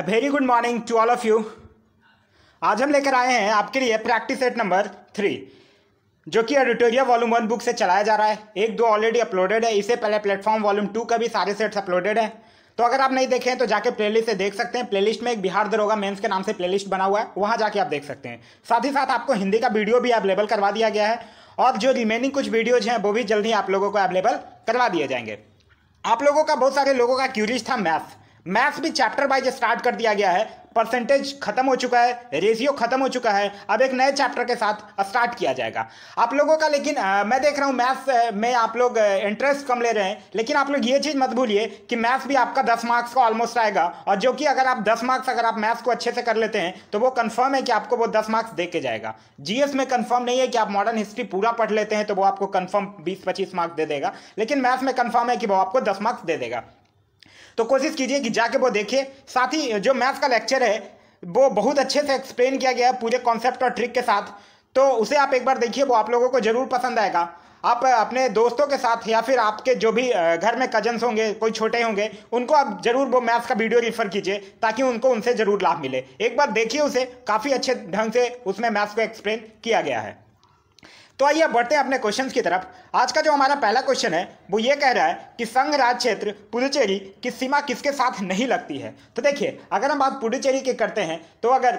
A very good morning to all of you आज हम लेकर आए हैं आपके लिए प्रैक्टिस सेट नंबर थ्री जो कि एडिटोरिया वॉल्यूम वन बुक से चलाया जा रहा है एक दो ऑलरेडी अपलोडेड है इससे पहले प्लेटफॉर्म वॉल्यूम टू का भी सारे सेट्स अपलोडेड हैं तो अगर आप नहीं देखें तो जाके प्लेलिस्ट से देख सकते हैं प्लेलिस्ट में एक बिहार दरोगा मेंस के नाम से प्लेलिस्ट बना हुआ है वहाँ जाके आप देख सकते हैं साथ ही साथ आपको हिंदी का वीडियो भी अवेलेबल करवा दिया गया है और जो रिमेनिंग कुछ वीडियोज हैं वो भी जल्दी आप लोगों को अवेलेबल करवा दिए जाएंगे आप लोगों का बहुत सारे लोगों का क्यूरिज था मैथ मैथ्स भी चैप्टर वाइज स्टार्ट कर दिया गया है परसेंटेज खत्म हो चुका है रेशियो खत्म हो चुका है अब एक नए चैप्टर के साथ स्टार्ट किया जाएगा आप लोगों का लेकिन आ, मैं देख रहा हूँ मैथ्स में आप लोग इंटरेस्ट कम ले रहे हैं लेकिन आप लोग ये चीज़ मत भूलिए कि मैथ्स भी आपका दस मार्क्स का ऑलमोस्ट आएगा और जो कि अगर आप दस मार्क्स अगर आप मैथ्स को अच्छे से कर लेते हैं तो वो कन्फर्म है कि आपको वो दस मार्क्स दे के जाएगा जी में कन्फर्म नहीं है कि आप मॉडर्न हिस्ट्री पूरा पढ़ लेते हैं तो वो आपको कन्फर्म बीस पच्चीस मार्क्स दे देगा लेकिन मैथ्स में कन्फर्म है कि वो आपको दस मार्क्स दे देगा तो कोशिश कीजिए कि जाके वो देखिए साथ ही जो मैथ्स का लेक्चर है वो बहुत अच्छे से एक्सप्लेन किया गया है पूरे कॉन्सेप्ट और ट्रिक के साथ तो उसे आप एक बार देखिए वो आप लोगों को ज़रूर पसंद आएगा आप अपने दोस्तों के साथ या फिर आपके जो भी घर में कजन्स होंगे कोई छोटे होंगे उनको आप जरूर वो मैथ्स का वीडियो रिफर कीजिए ताकि उनको उनसे जरूर लाभ मिले एक बार देखिए उसे काफ़ी अच्छे ढंग से उसमें मैथ्स को एक्सप्लेन किया गया है तो आइए बढ़ते हैं अपने क्वेश्चन की तरफ आज का जो हमारा पहला क्वेश्चन है वो ये कह रहा है कि संघ राज क्षेत्र पुडुचेरी की सीमा किसके साथ नहीं लगती है तो देखिए अगर हम बात पुडुचेरी की करते हैं तो अगर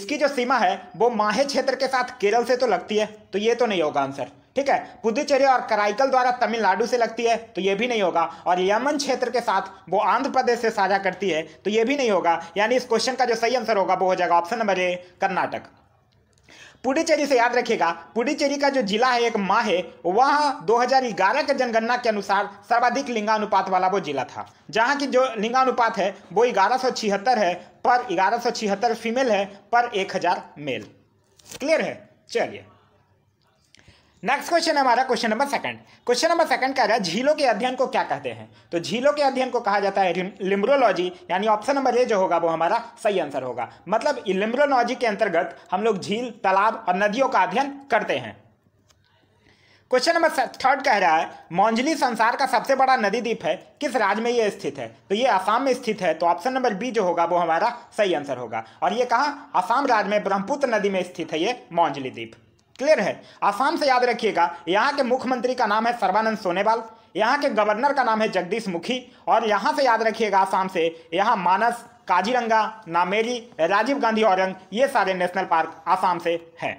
इसकी जो सीमा है वो माहे क्षेत्र के साथ केरल से तो लगती है तो ये तो नहीं होगा आंसर ठीक है पुदुचेरी और कराइकल द्वारा तमिलनाडु से लगती है तो ये भी नहीं होगा और यमन क्षेत्र के साथ वो आंध्र प्रदेश से साझा करती है तो ये भी नहीं होगा यानी इस क्वेश्चन का जो सही आंसर होगा वो हो जाएगा option number A Karnataka Puducherry से याद रखिएगा पुडुचेरी का जो जिला है एक माह है वह 2011 के जनगणना के अनुसार सर्वाधिक लिंगानुपात वाला वो जिला था जहाँ की जो लिंगानुपात है वो ग्यारह है पर ग्यारह फीमेल है पर 1000 मेल क्लियर है चलिए नेक्स्ट क्वेश्चन हमारा question number second question number second कह रहा है झीलों के अध्ययन को क्या कहते हैं तो झीलों के अध्ययन को कहा जाता है लिम्ब्रोलॉजी यानी ऑप्शन नंबर ए जो होगा वो हमारा सही आंसर होगा मतलब लिम्ब्रोलॉजी के अंतर्गत हम लोग झील तालाब और नदियों का अध्ययन करते हैं क्वेश्चन नंबर थर्ड कह रहा है मौंजली संसार का सबसे बड़ा नदी द्वीप है किस राज्य में यह स्थित है तो ये आसाम में स्थित है तो ऑप्शन नंबर बी जो होगा वो हमारा सही आंसर होगा और ये कहा आसाम राज्य में ब्रह्मपुत्र नदी में स्थित है ये मौंजली द्वीप क्लियर है आसाम से याद रखिएगा यहाँ के मुख्यमंत्री का नाम है सर्बानंद सोनेवाल यहाँ के गवर्नर का नाम है जगदीश मुखी और यहाँ से याद रखिएगा आसाम से यहाँ मानस काजीरंगा नामेरी राजीव गांधी औरंग ये सारे नेशनल पार्क आसाम से हैं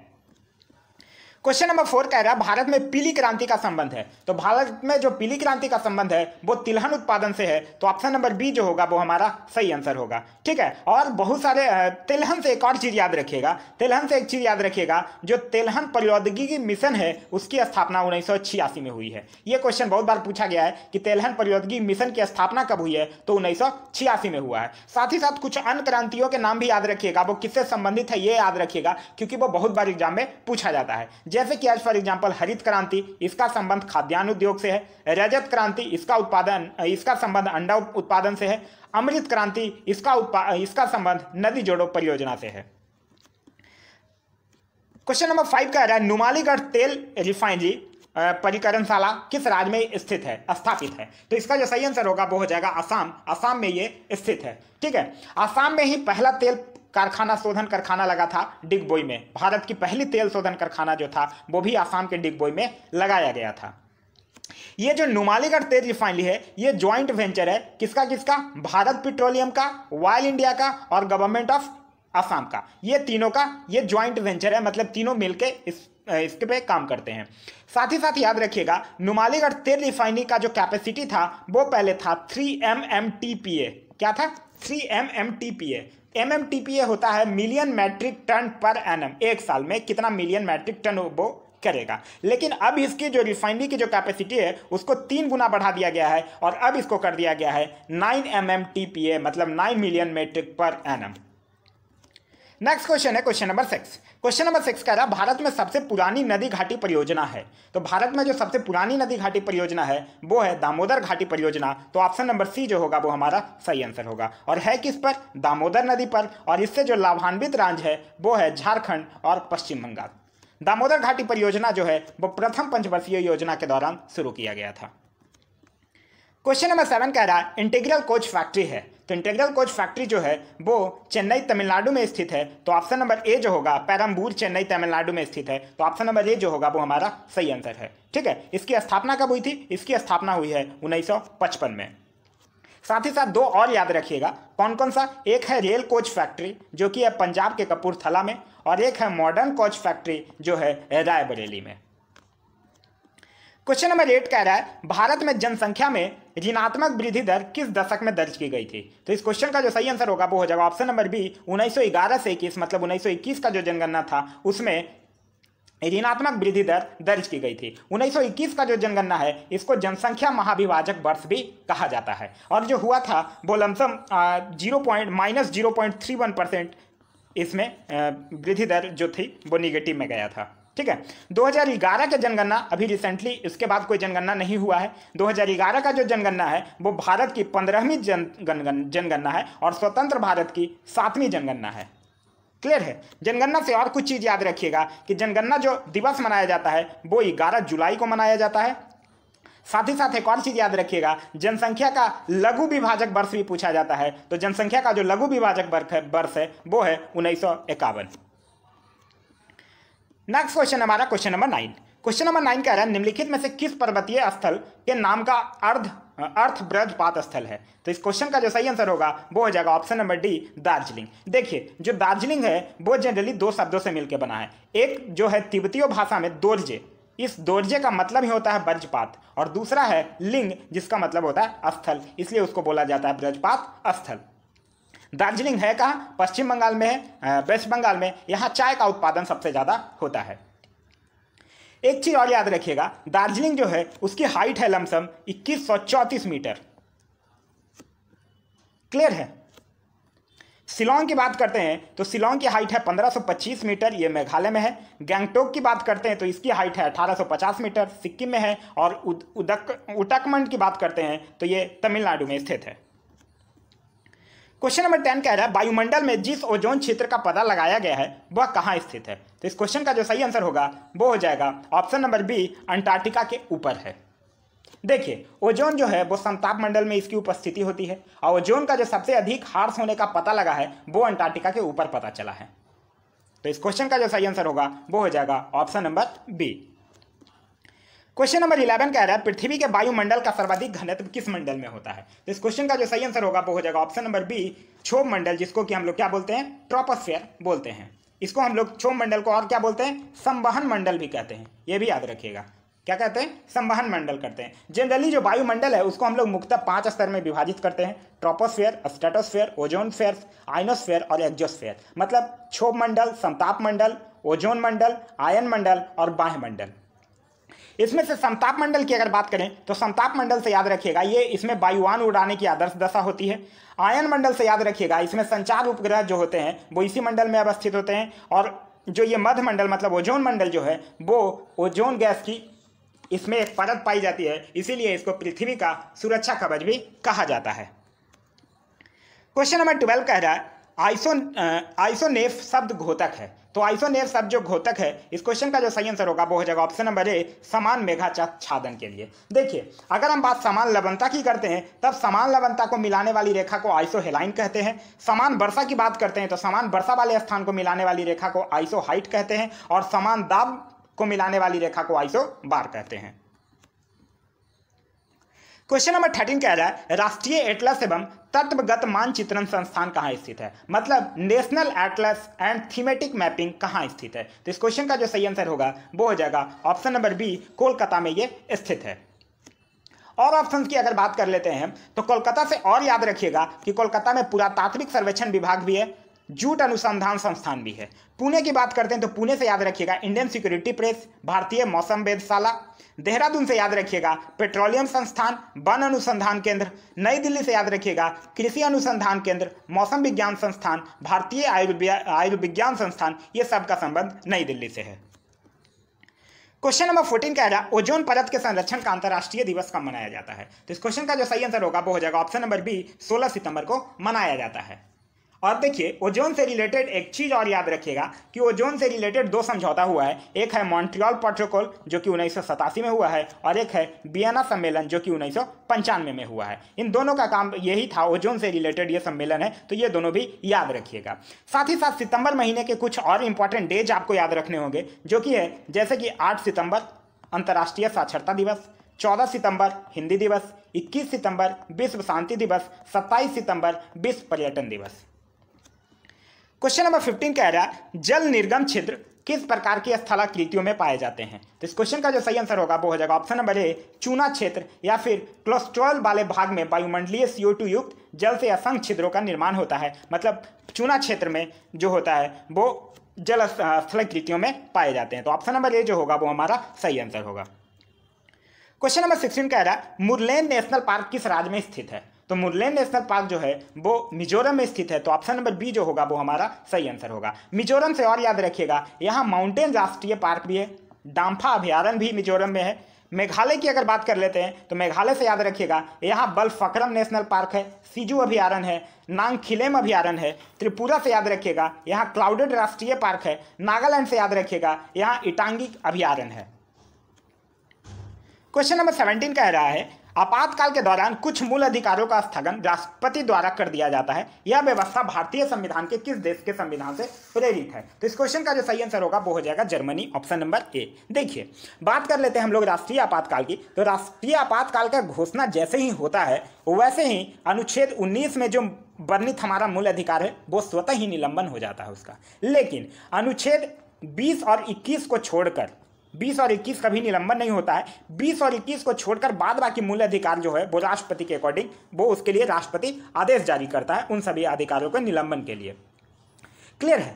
क्वेश्चन नंबर फोर कह रहा है भारत में पीली क्रांति का संबंध है तो भारत में जो पीली क्रांति का संबंध है वो तिलहन उत्पादन से है तो ऑप्शन नंबर बी जो होगा वो हमारा सही आंसर होगा ठीक है और बहुत सारे तिलहन से एक और चीज़ याद रखिएगा तिलहन से एक चीज़ याद रखिएगा जो तिलहन प्रौद्योगिकी मिशन है उसकी स्थापना उन्नीस में हुई है ये क्वेश्चन बहुत बार पूछा गया है कि तेलहन प्रौद्योगिकी मिशन की स्थापना कब हुई है तो उन्नीस में हुआ है साथ ही साथ कुछ अन्य क्रांतियों के नाम भी याद रखिएगा वो किससे संबंधित है ये याद रखिएगा क्योंकि वो बहुत बार एग्जाम में पूछा जाता है जैसे कि आज फॉर एग्जाम्पल हरित क्रांति इसका संबंध खाद्यान्न उद्योग से है रजत क्रांति इसका उत्पादन इसका संबंध अंडा उत्पादन से है अमृत क्रांति इसका इसका संबंध नदी जोड़ो परियोजना से है क्वेश्चन नंबर फाइव कह रहा है नुमालीगढ़ तेल रिफाइनरी परिकरणशाला किस राज्य में स्थित है स्थापित है तो इसका जो सही आंसर होगा वो हो जाएगा आसाम आसाम में ये स्थित है ठीक है आसाम में ही पहला तेल कारखाना शोधन कारखाना लगा था डिगबोई में भारत की पहली तेल शोधन कारखाना जो था वो भी आसाम के डिगबोई में लगाया गया था ये जो नुमालीगढ़ तेल रिफाइनरी है ये ज्वाइंट वेंचर है किसका किसका भारत पेट्रोलियम का वायल इंडिया का और गवर्नमेंट ऑफ आसाम का ये तीनों का ये ज्वाइंट वेंचर है मतलब तीनों मिलकर इस इसके पे काम करते हैं साथ ही साथ याद रखिएगा नुमालीगढ़ तेल रिफाइनरी का जो कैपेसिटी था वो पहले था three M M T P A क्या था three M M T P A M M T P A होता है million metric ton per annum एक साल में कितना मिलियन मैट्रिक टन वो करेगा लेकिन अब इसकी जो रिफाइनरी की जो कैपेसिटी है उसको तीन गुना बढ़ा दिया गया है और अब इसको कर दिया गया है nine M M T P A मतलब nine million metric per annum next question है question number six question number six कह रहा है भारत में सबसे पुरानी नदी घाटी परियोजना है तो भारत में जो सबसे पुरानी नदी घाटी परियोजना है वो है दामोदर घाटी परियोजना तो ऑप्शन नंबर सी जो होगा वो हमारा सही आंसर होगा और है किस पर दामोदर नदी पर और इससे जो लाभान्वित राज्य है वो है झारखंड और पश्चिम बंगाल दामोदर घाटी परियोजना जो है वो प्रथम पंचवर्षीय योजना के दौरान शुरू किया गया था क्वेश्चन नंबर सेवन कह रहा है इंटीग्रल कोच फैक्ट्री है तो इंटेग्रल कोच फैक्ट्री जो है वो चेन्नई तमिलनाडु में स्थित है तो ऑप्शन नंबर ए जो होगा पैरम्बूर चेन्नई तमिलनाडु में स्थित है तो ऑप्शन नंबर ए जो होगा वो हमारा सही आंसर है ठीक है इसकी स्थापना कब हुई थी इसकी स्थापना हुई है उन्नीस में साथ ही साथ दो और याद रखिएगा कौन कौन सा एक है रेल कोच फैक्ट्री जो कि है पंजाब के कपूरथला में और एक है मॉडर्न कोच फैक्ट्री जो है रायबरेली में क्वेश्चन नंबर एट कह रहा है भारत में जनसंख्या में ऋणात्मक वृद्धि दर किस दशक में दर्ज की गई थी तो इस क्वेश्चन का जो सही आंसर होगा वो हो जाएगा ऑप्शन नंबर बी 1911 से 21 मतलब 1921 का जो जनगणना था उसमें ऋणात्मक वृद्धि दर दर्ज की गई थी 1921 का जो जनगणना है इसको जनसंख्या महाविभाजक वर्ष भी कहा जाता है और जो हुआ था वो lump sum zero point minus zero point three one percent इसमें वृद्धि दर जो थी वो निगेटिव में गया था ठीक है 2011 के जनगणना अभी रिसेंटली इसके बाद कोई जनगणना नहीं हुआ है 2011 का जो जनगणना है वो भारत की पंद्रहवीं जन जनगणना है और स्वतंत्र भारत की सातवीं जनगणना है क्लियर है जनगणना से और कुछ चीज़ याद रखिएगा कि जनगणना जो दिवस मनाया जाता है वो ग्यारह जुलाई को मनाया जाता है साथ ही साथ एक और चीज़ याद रखिएगा जनसंख्या का लघु विभाजक वर्ष भी पूछा जाता है तो जनसंख्या का जो लघु विभाजक वर्ष है वो है उन्नीस नेक्स्ट क्वेश्चन हमारा question number nine question number nine कह रहा है निम्नलिखित में से किस पर्वतीय स्थल के नाम का अर्ध अर्थ ब्रजपात स्थल है तो इस क्वेश्चन का जो सही आंसर होगा वो हो जाएगा ऑप्शन नंबर डी दार्जिलिंग देखिए जो दार्जिलिंग है वो जनरली दो शब्दों से मिलकर बना है एक जो है तिब्बतीय भाषा में दोर्जे इस दोर्जे का मतलब ही होता है ब्रजपात और दूसरा है लिंग जिसका मतलब होता है स्थल इसलिए उसको बोला जाता है ब्रजपात स्थल दार्जिलिंग है कहाँ पश्चिम बंगाल में है वेस्ट बंगाल में यहाँ चाय का उत्पादन सबसे ज़्यादा होता है एक चीज़ और याद रखिएगा दार्जिलिंग जो है उसकी हाइट है लमसम इक्कीस सौ चौंतीस मीटर क्लियर है शिलोंग की बात करते हैं तो शिलोंग की हाइट है 1525 मीटर ये मेघालय में है गैंगटोक की बात करते हैं तो इसकी हाइट है 1850 मीटर सिक्किम में है और उद, उदक उटकमंड की बात करते हैं तो ये तमिलनाडु में स्थित है क्वेश्चन नंबर टेन कह रहा है वायुमंडल में जिस ओजोन क्षेत्र का पता लगाया गया है वह कहाँ स्थित है तो इस क्वेश्चन का जो सही आंसर होगा वो हो जाएगा ऑप्शन नंबर बी अंटार्कटिका के ऊपर है देखिए ओजोन जो है वो समताप मंडल में इसकी उपस्थिति होती है और ओजोन का जो सबसे अधिक हार्स होने का पता लगा है वो अंटार्कटिका के ऊपर पता चला है तो इस क्वेश्चन का जो सही आंसर होगा वो हो जाएगा option number B question number eleven कह रहा है पृथ्वी के वायुमंडल का सर्वाधिक घनत्व किस मंडल में होता है तो इस क्वेश्चन का जो सही आंसर होगा वो हो जाएगा ऑप्शन नंबर बी क्षोभ मंडल जिसको कि हम लोग क्या बोलते हैं ट्रोपोस्फेयर बोलते हैं इसको हम लोग क्षोभ मंडल को और क्या बोलते हैं संवहन मंडल भी कहते हैं ये भी याद रखिएगा क्या कहते हैं संवहन मंडल करते हैं जनरली जो वायुमंडल है उसको हम लोग मुख्य पांच स्तर में विभाजित करते हैं troposphere stratosphere ozone sphere ionosphere और एक्जोस्फेयर मतलब क्षोभ मंडल संताप मंडल ओजोन मंडल आयन मंडल और बाह्य मंडल इसमें से संताप मंडल की अगर बात करें तो संताप मंडल से याद रखिएगा ये इसमें वायुवान उड़ाने की आदर्श दशा होती है आयन मंडल से याद रखिएगा इसमें संचार उपग्रह जो होते हैं वो इसी मंडल में अवस्थित होते हैं और जो ये मध्य मंडल मतलब ओजोन मंडल जो है वो ओजोन गैस की इसमें एक परत पाई जाती है इसीलिए इसको पृथ्वी का सुरक्षा कवच भी कहा जाता है क्वेश्चन नंबर ट्वेल्व कह रहा है आइसो आइसोनेफ शब्द घोतक है तो आइसोनेर शब्द जो घोतक है इस क्वेश्चन का जो सही आंसर होगा वो हो जाएगा ऑप्शन नंबर ए समान मेघा छादन के लिए देखिए अगर हम बात समान लवनता की करते हैं तब समान लवनता को मिलाने वाली रेखा को आइसो हेलाइन कहते हैं समान वर्षा की बात करते हैं तो समान वर्षा वाले स्थान को मिलाने वाली रेखा को आइसो हाइट कहते हैं और समान दाब को मिलाने वाली रेखा को आइसो बार कहते हैं क्वेश्चन नंबर थर्टीन कह रहा है राष्ट्रीय एटलस एवं तत्वगत मानचित्रण संस्थान कहाँ स्थित है मतलब national atlas and thematic mapping कहाँ स्थित है तो इस क्वेश्चन का जो सही आंसर होगा वो हो जाएगा ऑप्शन नंबर बी कोलकाता में ये स्थित है और ऑप्शन की अगर बात कर लेते हैं तो कोलकाता से और याद रखिएगा कि कोलकाता में पुरातात्विक सर्वेक्षण विभाग भी है जूट अनुसंधान संस्थान भी है पुणे की बात करते हैं तो पुणे से याद रखिएगा इंडियन सिक्योरिटी प्रेस भारतीय मौसम वेधशाला देहरादून से याद रखिएगा पेट्रोलियम संस्थान वन अनुसंधान केंद्र नई दिल्ली से याद रखिएगा कृषि अनुसंधान केंद्र मौसम विज्ञान संस्थान भारतीय आयुर्विज्ञान संस्थान ये सब का संबंध नई दिल्ली से है क्वेश्चन नंबर फोर्टीन क्या है ओजोन परत के संरक्षण का अंतर्राष्ट्रीय दिवस कब मनाया जाता है तो इस क्वेश्चन का जो सही आंसर होगा वो हो जाएगा ऑप्शन नंबर बी सोलह सितंबर को मनाया जाता है और देखिए ओजोन से रिलेटेड एक चीज़ और याद रखिएगा कि ओजोन से रिलेटेड दो समझौता हुआ है एक है मॉन्ट्रियल प्रोटोकॉल जो कि उन्नीस में हुआ है और एक है बियना सम्मेलन जो कि उन्नीस में हुआ है इन दोनों का काम यही था ओजोन से रिलेटेड ये सम्मेलन है तो ये दोनों भी याद रखिएगा साथ ही साथ सितंबर महीने के कुछ और इंपॉर्टेंट डेज आपको याद रखने होंगे जो कि है जैसे कि आठ सितंबर अंतर्राष्ट्रीय साक्षरता दिवस चौदह सितंबर हिंदी दिवस इक्कीस सितंबर विश्व शांति दिवस सत्ताईस सितंबर विश्व पर्यटन दिवस क्वेश्चन नंबर फिफ्टीन कह रहा है जल निर्गम क्षेत्र किस प्रकार की स्थलाकृतियों में पाए जाते हैं तो इस क्वेश्चन का जो सही आंसर होगा वो हो जाएगा ऑप्शन नंबर ए चूना क्षेत्र या फिर क्लोस्ट्रॉल वाले भाग में वायुमंडलीय सीओ टू युक्त जल से असंख्य छिद्रों का निर्माण होता है मतलब चूना क्षेत्र में जो होता है वो जल स्थलाकृतियों में पाए जाते हैं तो ऑप्शन नंबर ए जो होगा वो हमारा सही आंसर होगा क्वेश्चन नंबर सिक्सटीन कह रहा है मुरलेन नेशनल पार्क किस राज्य में स्थित है तो मुरलेन नेशनल पार्क जो है वो मिजोरम में स्थित है तो ऑप्शन नंबर बी जो होगा वो हमारा सही आंसर होगा मिजोरम से और याद रखिएगा यहाँ माउंटेन राष्ट्रीय पार्क भी है डांफा अभ्यारण भी मिजोरम में है मेघालय की अगर बात कर लेते हैं तो मेघालय से याद रखिएगा यहाँ बलफक्रम नेशनल पार्क है सिजू अभ्यारण है नांगखिलेम अभ्यारण है त्रिपुरा से याद रखिएगा यहाँ क्लाउडेड राष्ट्रीय पार्क है नागालैंड से याद रखिएगा यहाँ इटांगिक अभ्यारण है क्वेश्चन नंबर सेवेंटीन कह रहा है आपातकाल के दौरान कुछ मूल अधिकारों का स्थगन राष्ट्रपति द्वारा कर दिया जाता है यह व्यवस्था भारतीय संविधान के किस देश के संविधान से प्रेरित है तो इस क्वेश्चन का जो सही आंसर होगा वो हो जाएगा जर्मनी ऑप्शन नंबर ए देखिए बात कर लेते हैं हम लोग राष्ट्रीय आपातकाल की तो राष्ट्रीय आपातकाल का घोषणा जैसे ही होता है वैसे ही अनुच्छेद उन्नीस में जो वर्णित हमारा मूल अधिकार है वो स्वतः ही निलंबन हो जाता है उसका लेकिन अनुच्छेद 20 और 21 को छोड़कर बीस और इक्कीस का भी निलंबन नहीं होता है बीस और इक्कीस को छोड़कर बाद बाकी मूल अधिकार जो है वो राष्ट्रपति के अकॉर्डिंग वो उसके लिए राष्ट्रपति आदेश जारी करता है उन सभी अधिकारों के निलंबन के लिए क्लियर है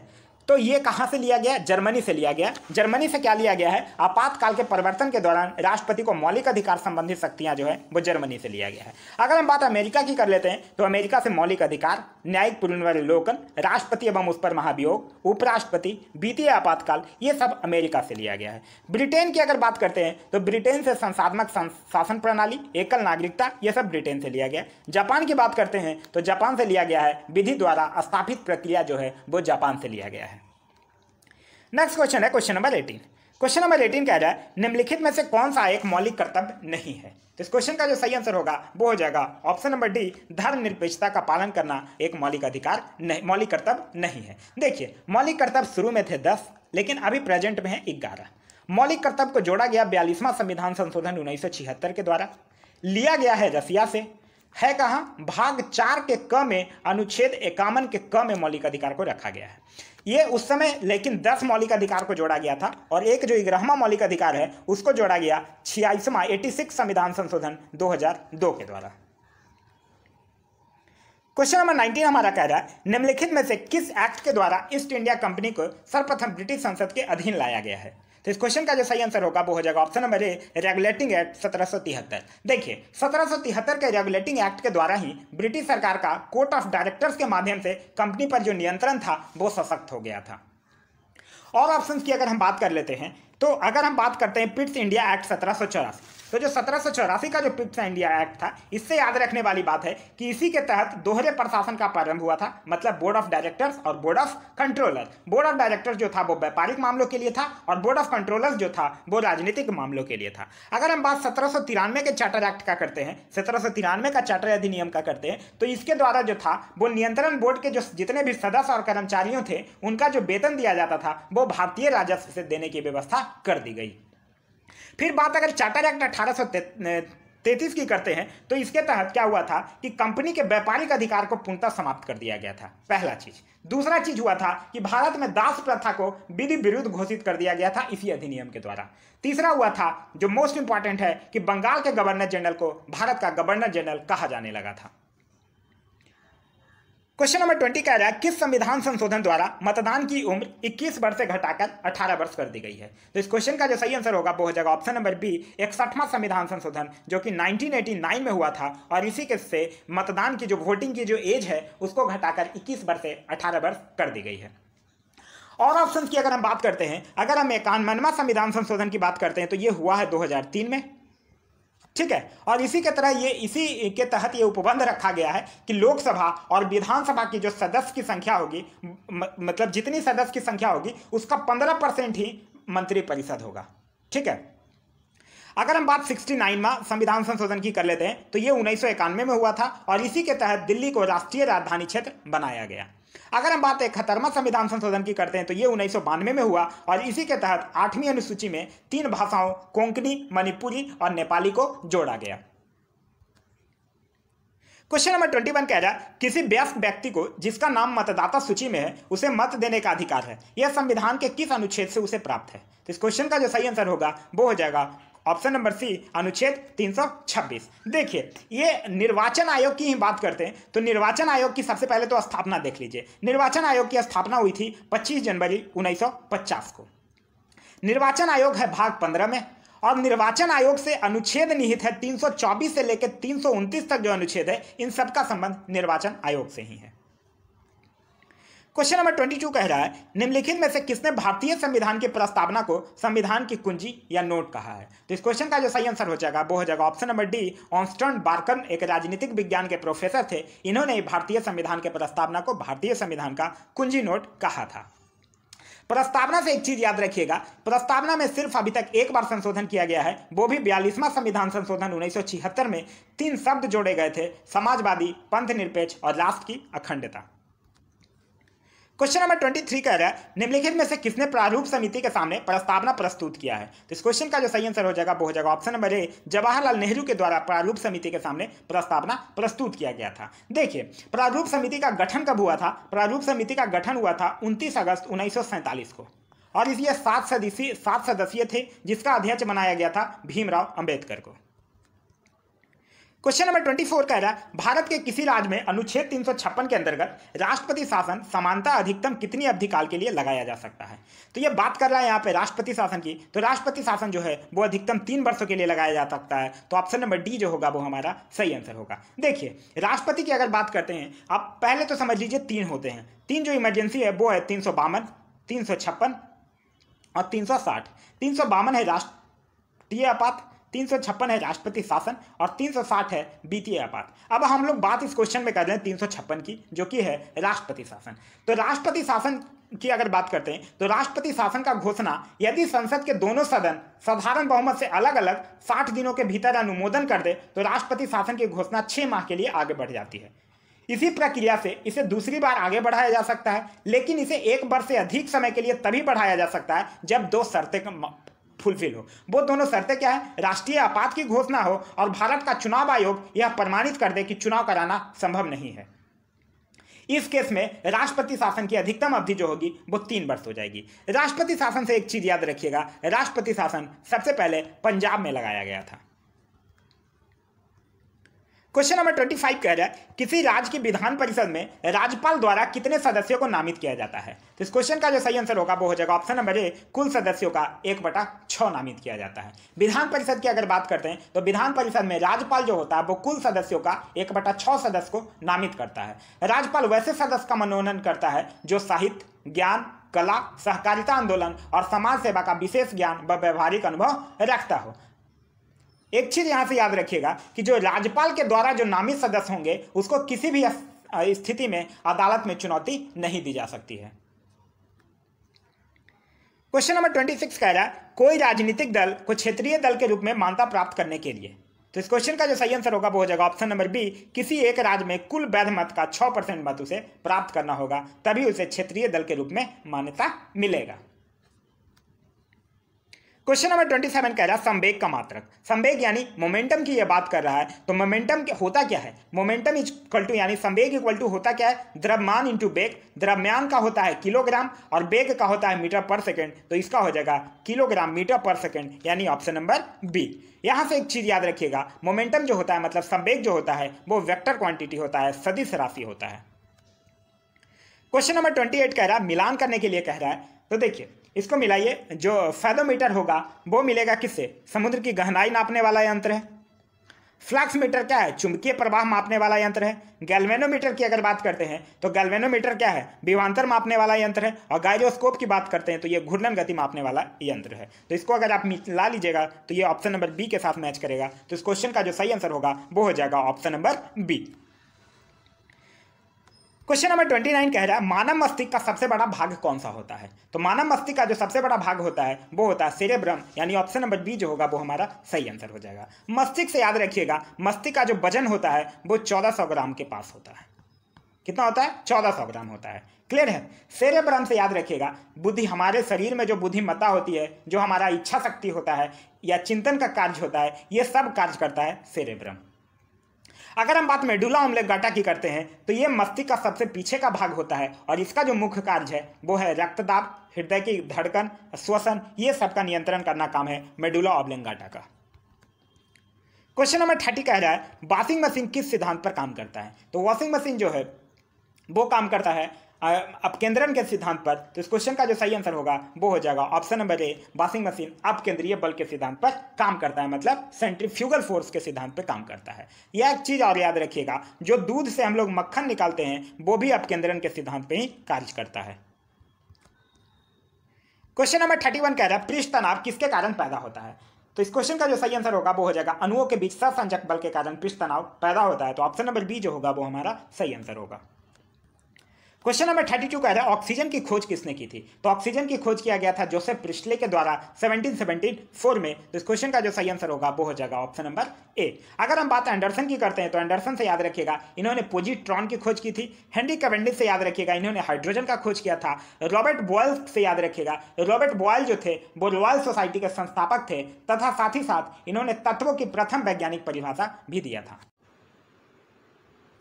तो ये कहाँ से लिया गया जर्मनी से लिया गया जर्मनी से क्या लिया गया है आपातकाल के परिवर्तन के दौरान राष्ट्रपति को मौलिक अधिकार संबंधी शक्तियाँ जो है वो जर्मनी से लिया गया है अगर हम बात अमेरिका की कर लेते हैं तो अमेरिका से मौलिक अधिकार न्यायिक पुनर्वलोकन राष्ट्रपति एवं उस पर महाभियोग उपराष्ट्रपति वित्तीय आपातकाल ये सब अमेरिका से लिया गया है ब्रिटेन की अगर बात करते हैं तो ब्रिटेन से संसाधनक शासन प्रणाली एकल नागरिकता ये सब ब्रिटेन से लिया गया जापान की बात करते हैं तो जापान से लिया गया है विधि द्वारा स्थापित प्रक्रिया जो है वो जापान से लिया गया है नेक्स्ट क्वेश्चन है question number eighteen question number eighteen कह रहा है निम्नलिखित में से कौन सा एक मौलिक कर्तव्य नहीं है तो इस क्वेश्चन का जो सही आंसर होगा वो हो जाएगा ऑप्शन नंबर डी धर्म निरपेक्षता का पालन करना एक मौलिक अधिकार नहीं मौलिक कर्तव्य नहीं है देखिए मौलिक कर्तव्य शुरू में थे दस लेकिन अभी प्रेजेंट में है ग्यारह मौलिक कर्तव्य को जोड़ा गया बयालीसवां संविधान संशोधन उन्नीस के द्वारा लिया गया है रसिया से है कहाँ भाग चार के क में अनुच्छेद इक्यावन के क में मौलिक अधिकार को रखा गया है ये उस समय लेकिन दस मौलिक अधिकार को जोड़ा गया था और एक जो इग्रहमा मौलिक अधिकार है उसको जोड़ा गया छियाईसवा एटी सिक्स संविधान संशोधन 2002 के द्वारा क्वेश्चन नंबर नाइनटीन हमारा कह रहा है निम्नलिखित में से किस एक्ट के द्वारा ईस्ट इंडिया कंपनी को सर्वप्रथम ब्रिटिश संसद के अधीन लाया गया है तो इस क्वेश्चन का जो सही आंसर होगा वो हो जाएगा option number A regulating act सत्रह देखिए सत्रह के रेगुलेटिंग एक्ट के द्वारा ही ब्रिटिश सरकार का कोर्ट ऑफ डायरेक्टर्स के माध्यम से कंपनी पर जो नियंत्रण था वो सशक्त हो गया था और ऑप्शंस की अगर हम बात कर लेते हैं तो अगर हम बात करते हैं पिट्स इंडिया एक्ट सत्रह तो जो सत्रह सौ चौरासी का जो पिट्स इंडिया एक्ट था इससे याद रखने वाली बात है कि इसी के तहत दोहरे प्रशासन का प्रारंभ हुआ था मतलब बोर्ड ऑफ डायरेक्टर्स और board of controller board of directors जो था वो व्यापारिक मामलों के लिए था और बोर्ड ऑफ कंट्रोलर्स जो था वो राजनीतिक मामलों के लिए था अगर हम बात सत्रह के चार्टर एक्ट का करते हैं सत्रह का चार्टर अधिनियम का करते हैं तो इसके द्वारा जो था वो नियंत्रण बोर्ड के जो जितने भी सदस्य और कर्मचारियों थे उनका जो वेतन दिया जाता था वो भारतीय राजस्व से देने की व्यवस्था कर दी गई फिर बात अगर चार्टर एक्ट अठारह सौ तैतीस की करते हैं तो इसके तहत क्या हुआ था कि कंपनी के व्यापारिक अधिकार को पूर्णतः समाप्त कर दिया गया था पहला चीज दूसरा चीज हुआ था कि भारत में दास प्रथा को विधि विरुद्ध घोषित कर दिया गया था इसी अधिनियम के द्वारा तीसरा हुआ था जो मोस्ट इंपॉर्टेंट है कि बंगाल के गवर्नर जनरल को भारत का गवर्नर जनरल कहा जाने लगा था क्वेश्चन नंबर ट्वेंटी कह रहा है किस संविधान संशोधन द्वारा मतदान की उम्र 21 वर्ष से घटाकर 18 वर्ष कर दी गई है तो इस क्वेश्चन का जो सही आंसर होगा वो हो जाएगा ऑप्शन नंबर बी इकसठवा संविधान संशोधन जो कि 1989 में हुआ था और इसी के से मतदान की जो वोटिंग की जो एज है उसको घटाकर इक्कीस वर्ष से अठारह वर्ष कर दी गई है और ऑप्शन की अगर हम बात करते हैं अगर हम इक्यानवे संविधान संशोधन की बात करते हैं तो ये हुआ है 2003 में ठीक है और इसी के तरह ये इसी के तहत ये उपबंध रखा गया है कि लोकसभा और विधानसभा की जो सदस्य की संख्या होगी मतलब जितनी सदस्य की संख्या होगी उसका पंद्रह परसेंट ही मंत्रिपरिषद होगा ठीक है अगर हम बात 69 में संविधान संशोधन की कर लेते हैं तो ये उन्नीस में हुआ था और इसी के तहत दिल्ली को राष्ट्रीय राजधानी क्षेत्र बनाया गया अगर हम बात एक संविधान संशोधन की करते हैं तो ये उन्नीस में हुआ और इसी के तहत आठवीं अनुसूची में तीन भाषाओं कोंकणी मणिपुरी और नेपाली को जोड़ा गया क्वेश्चन नंबर ट्वेंटी वन कह रहा है किसी व्यस्त व्यक्ति को जिसका नाम मतदाता सूची में है उसे मत देने का अधिकार है यह संविधान के किस अनुच्छेद से उसे प्राप्त है तो इस क्वेश्चन का जो सही आंसर होगा वो हो जाएगा ऑप्शन नंबर सी अनुच्छेद 326 देखिए ये निर्वाचन आयोग की ही बात करते हैं तो निर्वाचन आयोग की सबसे पहले तो स्थापना देख लीजिए निर्वाचन आयोग की स्थापना हुई थी 25 जनवरी 1950 को निर्वाचन आयोग है भाग पंद्रह में और निर्वाचन आयोग से अनुच्छेद निहित है 324 से लेकर तीन तक जो अनुच्छेद है इन सबका संबंध निर्वाचन आयोग से ही है क्वेश्चन नंबर ट्वेंटी टू कह रहा है निम्नलिखित में से किसने भारतीय संविधान की प्रस्तावना को संविधान की कुंजी या नोट कहा है तो इस क्वेश्चन का जो सही आंसर हो जाएगा वो हो जाएगा ऑप्शन नंबर डी ऑनस्टर्न बार्कन एक राजनीतिक विज्ञान के प्रोफेसर थे इन्होंने भारतीय संविधान के प्रस्तावना को भारतीय संविधान का कुंजी नोट कहा था प्रस्तावना से एक चीज याद रखिएगा प्रस्तावना में सिर्फ अभी तक एक बार संशोधन किया गया है वो भी बयालीसवां संविधान संशोधन 1976 में तीन शब्द जोड़े गए थे समाजवादी पंथ निरपेक्ष और राष्ट्र की अखंडता क्वेश्चन नंबर ट्वेंटी थ्री कह रहा है निम्नलिखित में से किसने प्रारूप समिति के सामने प्रस्तावना प्रस्तुत किया है तो इस क्वेश्चन का जो सही आंसर हो जाएगा वो हो जाएगा option number A Jawaharlal Nehru के द्वारा प्रारूप समिति के सामने प्रस्तावना प्रस्तुत किया गया था देखिए प्रारूप समिति का गठन कब हुआ था प्रारूप समिति का गठन हुआ था उनतीस अगस्त उन्नीस को और इसलिए सात सदस्य सात सदस्यीय थे जिसका अध्यक्ष बनाया गया था भीमराव अम्बेडकर को क्वेश्चन नंबर ट्वेंटी फोर कह रहा है भारत के किसी राज्य में अनुच्छेद तीन सौ छप्पन के अंतर्गत राष्ट्रपति शासन समानता अधिकतम कितनी अवधि काल के लिए लगाया जा सकता है तो ये बात कर रहा है यहाँ पे राष्ट्रपति शासन की तो राष्ट्रपति शासन जो है वो अधिकतम तीन वर्षों के लिए लगाया जा सकता है तो ऑप्शन नंबर डी जो होगा वो हमारा सही आंसर होगा देखिए राष्ट्रपति की अगर बात करते हैं आप पहले तो समझ लीजिए तीन होते हैं तीन जो इमरजेंसी है वो है तीन सौ बावन तीन सौ छप्पन और तीन सौ साठ तीन सौ बावन है राष्ट्रीय आपात तीन सौ छप्पन है राष्ट्रपति शासन और तीन सौ साठ है वित्तीय आपात अब हम लोग बात इस क्वेश्चन में कर रहे हैं तीन सौ छप्पन की जो कि है राष्ट्रपति शासन तो राष्ट्रपति शासन की अगर बात करते हैं तो राष्ट्रपति शासन का घोषणा यदि संसद के दोनों सदन साधारण बहुमत से अलग अलग साठ दिनों के भीतर अनुमोदन कर दे तो राष्ट्रपति शासन की घोषणा छः माह के लिए आगे बढ़ जाती है इसी प्रक्रिया से इसे दूसरी बार आगे बढ़ाया जा सकता है लेकिन इसे एक वर्ष से अधिक समय के लिए तभी बढ़ाया जा सकता है जब दो शर्तें फुलफिल हो वो दोनों शर्तें क्या है राष्ट्रीय आपात की घोषणा हो और भारत का चुनाव आयोग यह प्रमाणित कर दे कि चुनाव कराना संभव नहीं है इस केस में राष्ट्रपति शासन की अधिकतम अवधि जो होगी वो तीन वर्ष हो जाएगी राष्ट्रपति शासन से एक चीज़ याद रखिएगा राष्ट्रपति शासन सबसे पहले पंजाब में लगाया गया था क्वेश्चन नंबर ट्वेंटी फाइव कह रहा है किसी राज्य की विधान परिषद में राज्यपाल द्वारा कितने सदस्यों को नामित किया जाता है तो इस क्वेश्चन का जो सही आंसर होगा वो हो जाएगा ऑप्शन नंबर ए कुल सदस्यों का एक बटा छः नामित किया जाता है विधान परिषद की अगर बात करते हैं तो विधान परिषद में राज्यपाल जो होता है वो कुल सदस्यों का एक बटा छः सदस्य को नामित करता है राज्यपाल वैसे सदस्य का मनोनयन करता है जो साहित्य ज्ञान कला सहकारिता आंदोलन और समाज सेवा का विशेष ज्ञान व व्यवहारिक अनुभव रखता हो एक चीज़ यहाँ से याद रखिएगा कि जो राज्यपाल के द्वारा जो नामित सदस्य होंगे उसको किसी भी स्थिति में अदालत में चुनौती नहीं दी जा सकती है क्वेश्चन नंबर ट्वेंटी सिक्स कह रहा है कोई राजनीतिक दल को क्षेत्रीय दल के रूप में मान्यता प्राप्त करने के लिए तो इस क्वेश्चन का जो सही आंसर होगा वो हो जाएगा ऑप्शन नंबर बी किसी एक राज्य में कुल वैध मत का छह परसेंट मत उसे प्राप्त करना होगा तभी उसे क्षेत्रीय दल के रूप में मान्यता मिलेगा क्वेश्चन नंबर ट्वेंटी सेवन कह रहा है संवेग का मात्रक संवेग यानी मोमेंटम की यह बात कर रहा है तो मोमेंटम होता क्या है मोमेंटम इक्वल टू यानी संवेग इक्वल टू होता क्या है द्रव्यमान इंटू बेग द्रव्यमान का होता है किलोग्राम और बेग का होता है मीटर पर सेकेंड तो इसका हो जाएगा किलोग्राम मीटर पर सेकेंड यानी ऑप्शन नंबर बी यहाँ से एक चीज़ याद रखिएगा मोमेंटम जो होता है मतलब संवेग जो होता है वो वेक्टर क्वांटिटी होता है सदिश राशि होता है क्वेश्चन नंबर ट्वेंटी एट कह रहा है मिलान करने के लिए कह रहा है तो देखिए इसको मिलाइए जो फैदोमीटर होगा वो मिलेगा किससे समुद्र की गहनाई नापने वाला यंत्र है फ्लक्स मीटर क्या है चुंबकीय प्रवाह मापने वाला यंत्र है गैल्वेनोमीटर की अगर बात करते हैं तो गैल्वेनोमीटर क्या है विवांतर मापने वाला यंत्र है और गाइडोस्कोप की बात करते हैं तो ये घूर्णन गति मापने वाला यंत्र है तो इसको अगर आप ला लीजिएगा तो ये ऑप्शन नंबर बी के साथ मैच करेगा तो इस क्वेश्चन का जो सही आंसर होगा वो हो जाएगा option number B question number twenty nine कह रहा है मानव मस्तिष्क का सबसे बड़ा भाग कौन सा होता है तो मानव मस्तिष्क का जो सबसे बड़ा भाग होता है वो होता है सेरेब्रम यानी ऑप्शन नंबर बी जो होगा वो हमारा सही आंसर हो जाएगा मस्तिष्क से याद रखिएगा मस्तिष्क का जो वजन होता है वो चौदह सौ ग्राम के पास होता है कितना होता है चौदह सौ ग्राम होता है क्लियर है सेरेब्रम से याद रखिएगा बुद्धि हमारे शरीर में जो बुद्धिमत्ता होती है जो हमारा इच्छा शक्ति होता है या चिंतन का कार्य होता है ये सब कार्य करता है सेरेब्रम अगर हम बात मेडुला गाटा की करते हैं तो ये मस्तिष्क का सबसे पीछे का भाग होता है और इसका जो मुख्य कार्य है वो है रक्तदाब हृदय की धड़कन श्वसन ये सब का नियंत्रण करना काम है मेडुला गाटा का क्वेश्चन नंबर थर्टी कह रहा है वॉशिंग मशीन किस सिद्धांत पर काम करता है तो वॉशिंग मशीन जो है वो काम करता है अपकेंद्रण के सिद्धांत पर तो इस क्वेश्चन का जो सही आंसर होगा वो हो जाएगा option number A washing machine अपकेंद्रीय बल के सिद्धांत पर काम करता है मतलब सेंट्रीफ्यूगल फोर्स के सिद्धांत पर काम करता है यह एक चीज़ और याद रखिएगा जो दूध से हम लोग मक्खन निकालते हैं वो भी अपकेंद्रण के सिद्धांत पर ही कार्य करता है क्वेश्चन नंबर थर्टी वन कह रहा है पृष्ठ तनाव किसके कारण पैदा होता है तो इस क्वेश्चन का जो सही आंसर होगा वो हो जाएगा अनुओं के बीच ससंजक बल के कारण पृष्ठ तनाव पैदा होता है तो ऑप्शन नंबर बी जो होगा वो हमारा सही आंसर होगा क्वेश्चन नंबर थर्टी टू कह रहा है ऑक्सीजन की खोज किसने की थी तो ऑक्सीजन की खोज किया गया था जोसेफ प्रिस्टले के द्वारा 1774 में तो इस क्वेश्चन का जो सही आंसर होगा वो हो जाएगा ऑप्शन नंबर ए अगर हम बात एंडरसन की करते हैं तो एंडरसन से याद रखिएगा इन्होंने पोजिट्रॉन की खोज की थी हेनरी कवेंडिस से याद रखिएगा इन्होंने हाइड्रोजन का खोज किया था रॉबर्ट बॉयल से याद रखिएगा रॉबर्ट बॉयल जो थे वो रॉयल सोसाइटी के संस्थापक थे तथा साथ ही साथ इन्होंने तत्वों की प्रथम वैज्ञानिक परिभाषा भी दिया था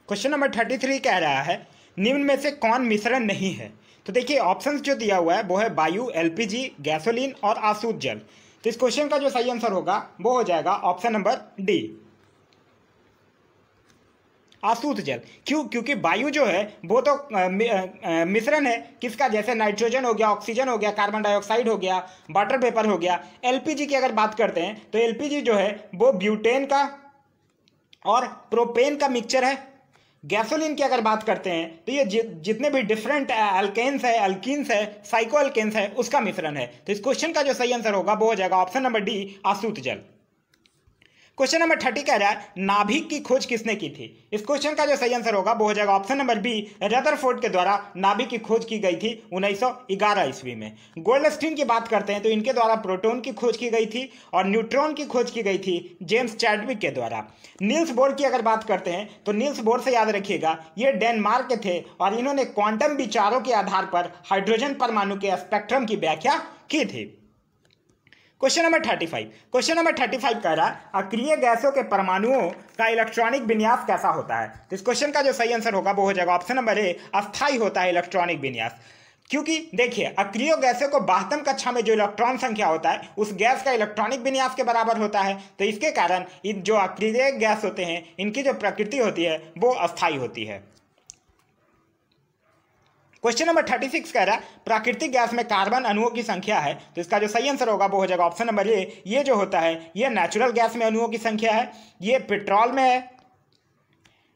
क्वेश्चन नंबर थर्टी थ्री कह रहा है निम्न में से कौन मिश्रण नहीं है तो देखिए ऑप्शंस जो दिया हुआ है वो है वायु एलपीजी गैसोलीन और आसूद जल तो इस क्वेश्चन का जो सही आंसर होगा वो हो जाएगा ऑप्शन नंबर डी आसूत जल क्यों क्योंकि वायु जो है वो तो मिश्रण है किसका जैसे नाइट्रोजन हो गया ऑक्सीजन हो गया कार्बन डाइऑक्साइड हो गया वाटर पेपर हो गया एलपीजी की अगर बात करते हैं तो एलपीजी जो है वो ब्यूटेन का और प्रोपेन का मिक्सचर है गैसोलीन की अगर बात करते हैं तो ये जि, जितने भी डिफरेंट अल्केन्स है अल्किन्स है साइको अल्केन्स है उसका मिश्रण है तो इस क्वेश्चन का जो सही आंसर होगा वो हो जाएगा ऑप्शन नंबर डी आसूत जल क्वेश्चन नंबर थर्टी कह रहा है नाभिक की खोज किसने की थी इस क्वेश्चन का जो सही आंसर होगा वो हो जाएगा ऑप्शन नंबर बी रदरफोर्ड के द्वारा नाभिक की खोज की गई थी 1911 ईस्वी में गोल्डस्टीन की बात करते हैं तो इनके द्वारा प्रोटोन की खोज की गई थी और न्यूट्रॉन की खोज की गई थी जेम्स चैडविक के द्वारा नील्स बोर की अगर बात करते हैं तो नील्स बोर से याद रखिएगा ये डेनमार्क के थे और इन्होंने क्वांटम विचारों के आधार पर हाइड्रोजन परमाणु के स्पेक्ट्रम की व्याख्या की थी question number thirty five question number thirty five कह रहा है अक्रिय गैसों के परमाणुओं का इलेक्ट्रॉनिक विन्यास कैसा होता है तो इस क्वेश्चन का जो सही आंसर होगा वो हो जाएगा ऑप्शन नंबर ए अस्थायी होता है इलेक्ट्रॉनिक विन्यास क्योंकि देखिए अक्रिय गैसों को बाहतम कक्षा में जो इलेक्ट्रॉन संख्या होता है उस गैस का इलेक्ट्रॉनिक विन्यास के बराबर होता है तो इसके कारण जो अक्रिय गैस होते हैं इनकी जो प्रकृति होती है वो अस्थायी होती है क्वेश्चन नंबर थर्टी सिक्स कह रहा है प्राकृतिक गैस में कार्बन अणुओं की संख्या है तो इसका जो सही आंसर होगा वो हो जाएगा ऑप्शन नंबर ए ये जो होता है ये नेचुरल गैस में अणुओं की संख्या है ये पेट्रोल में है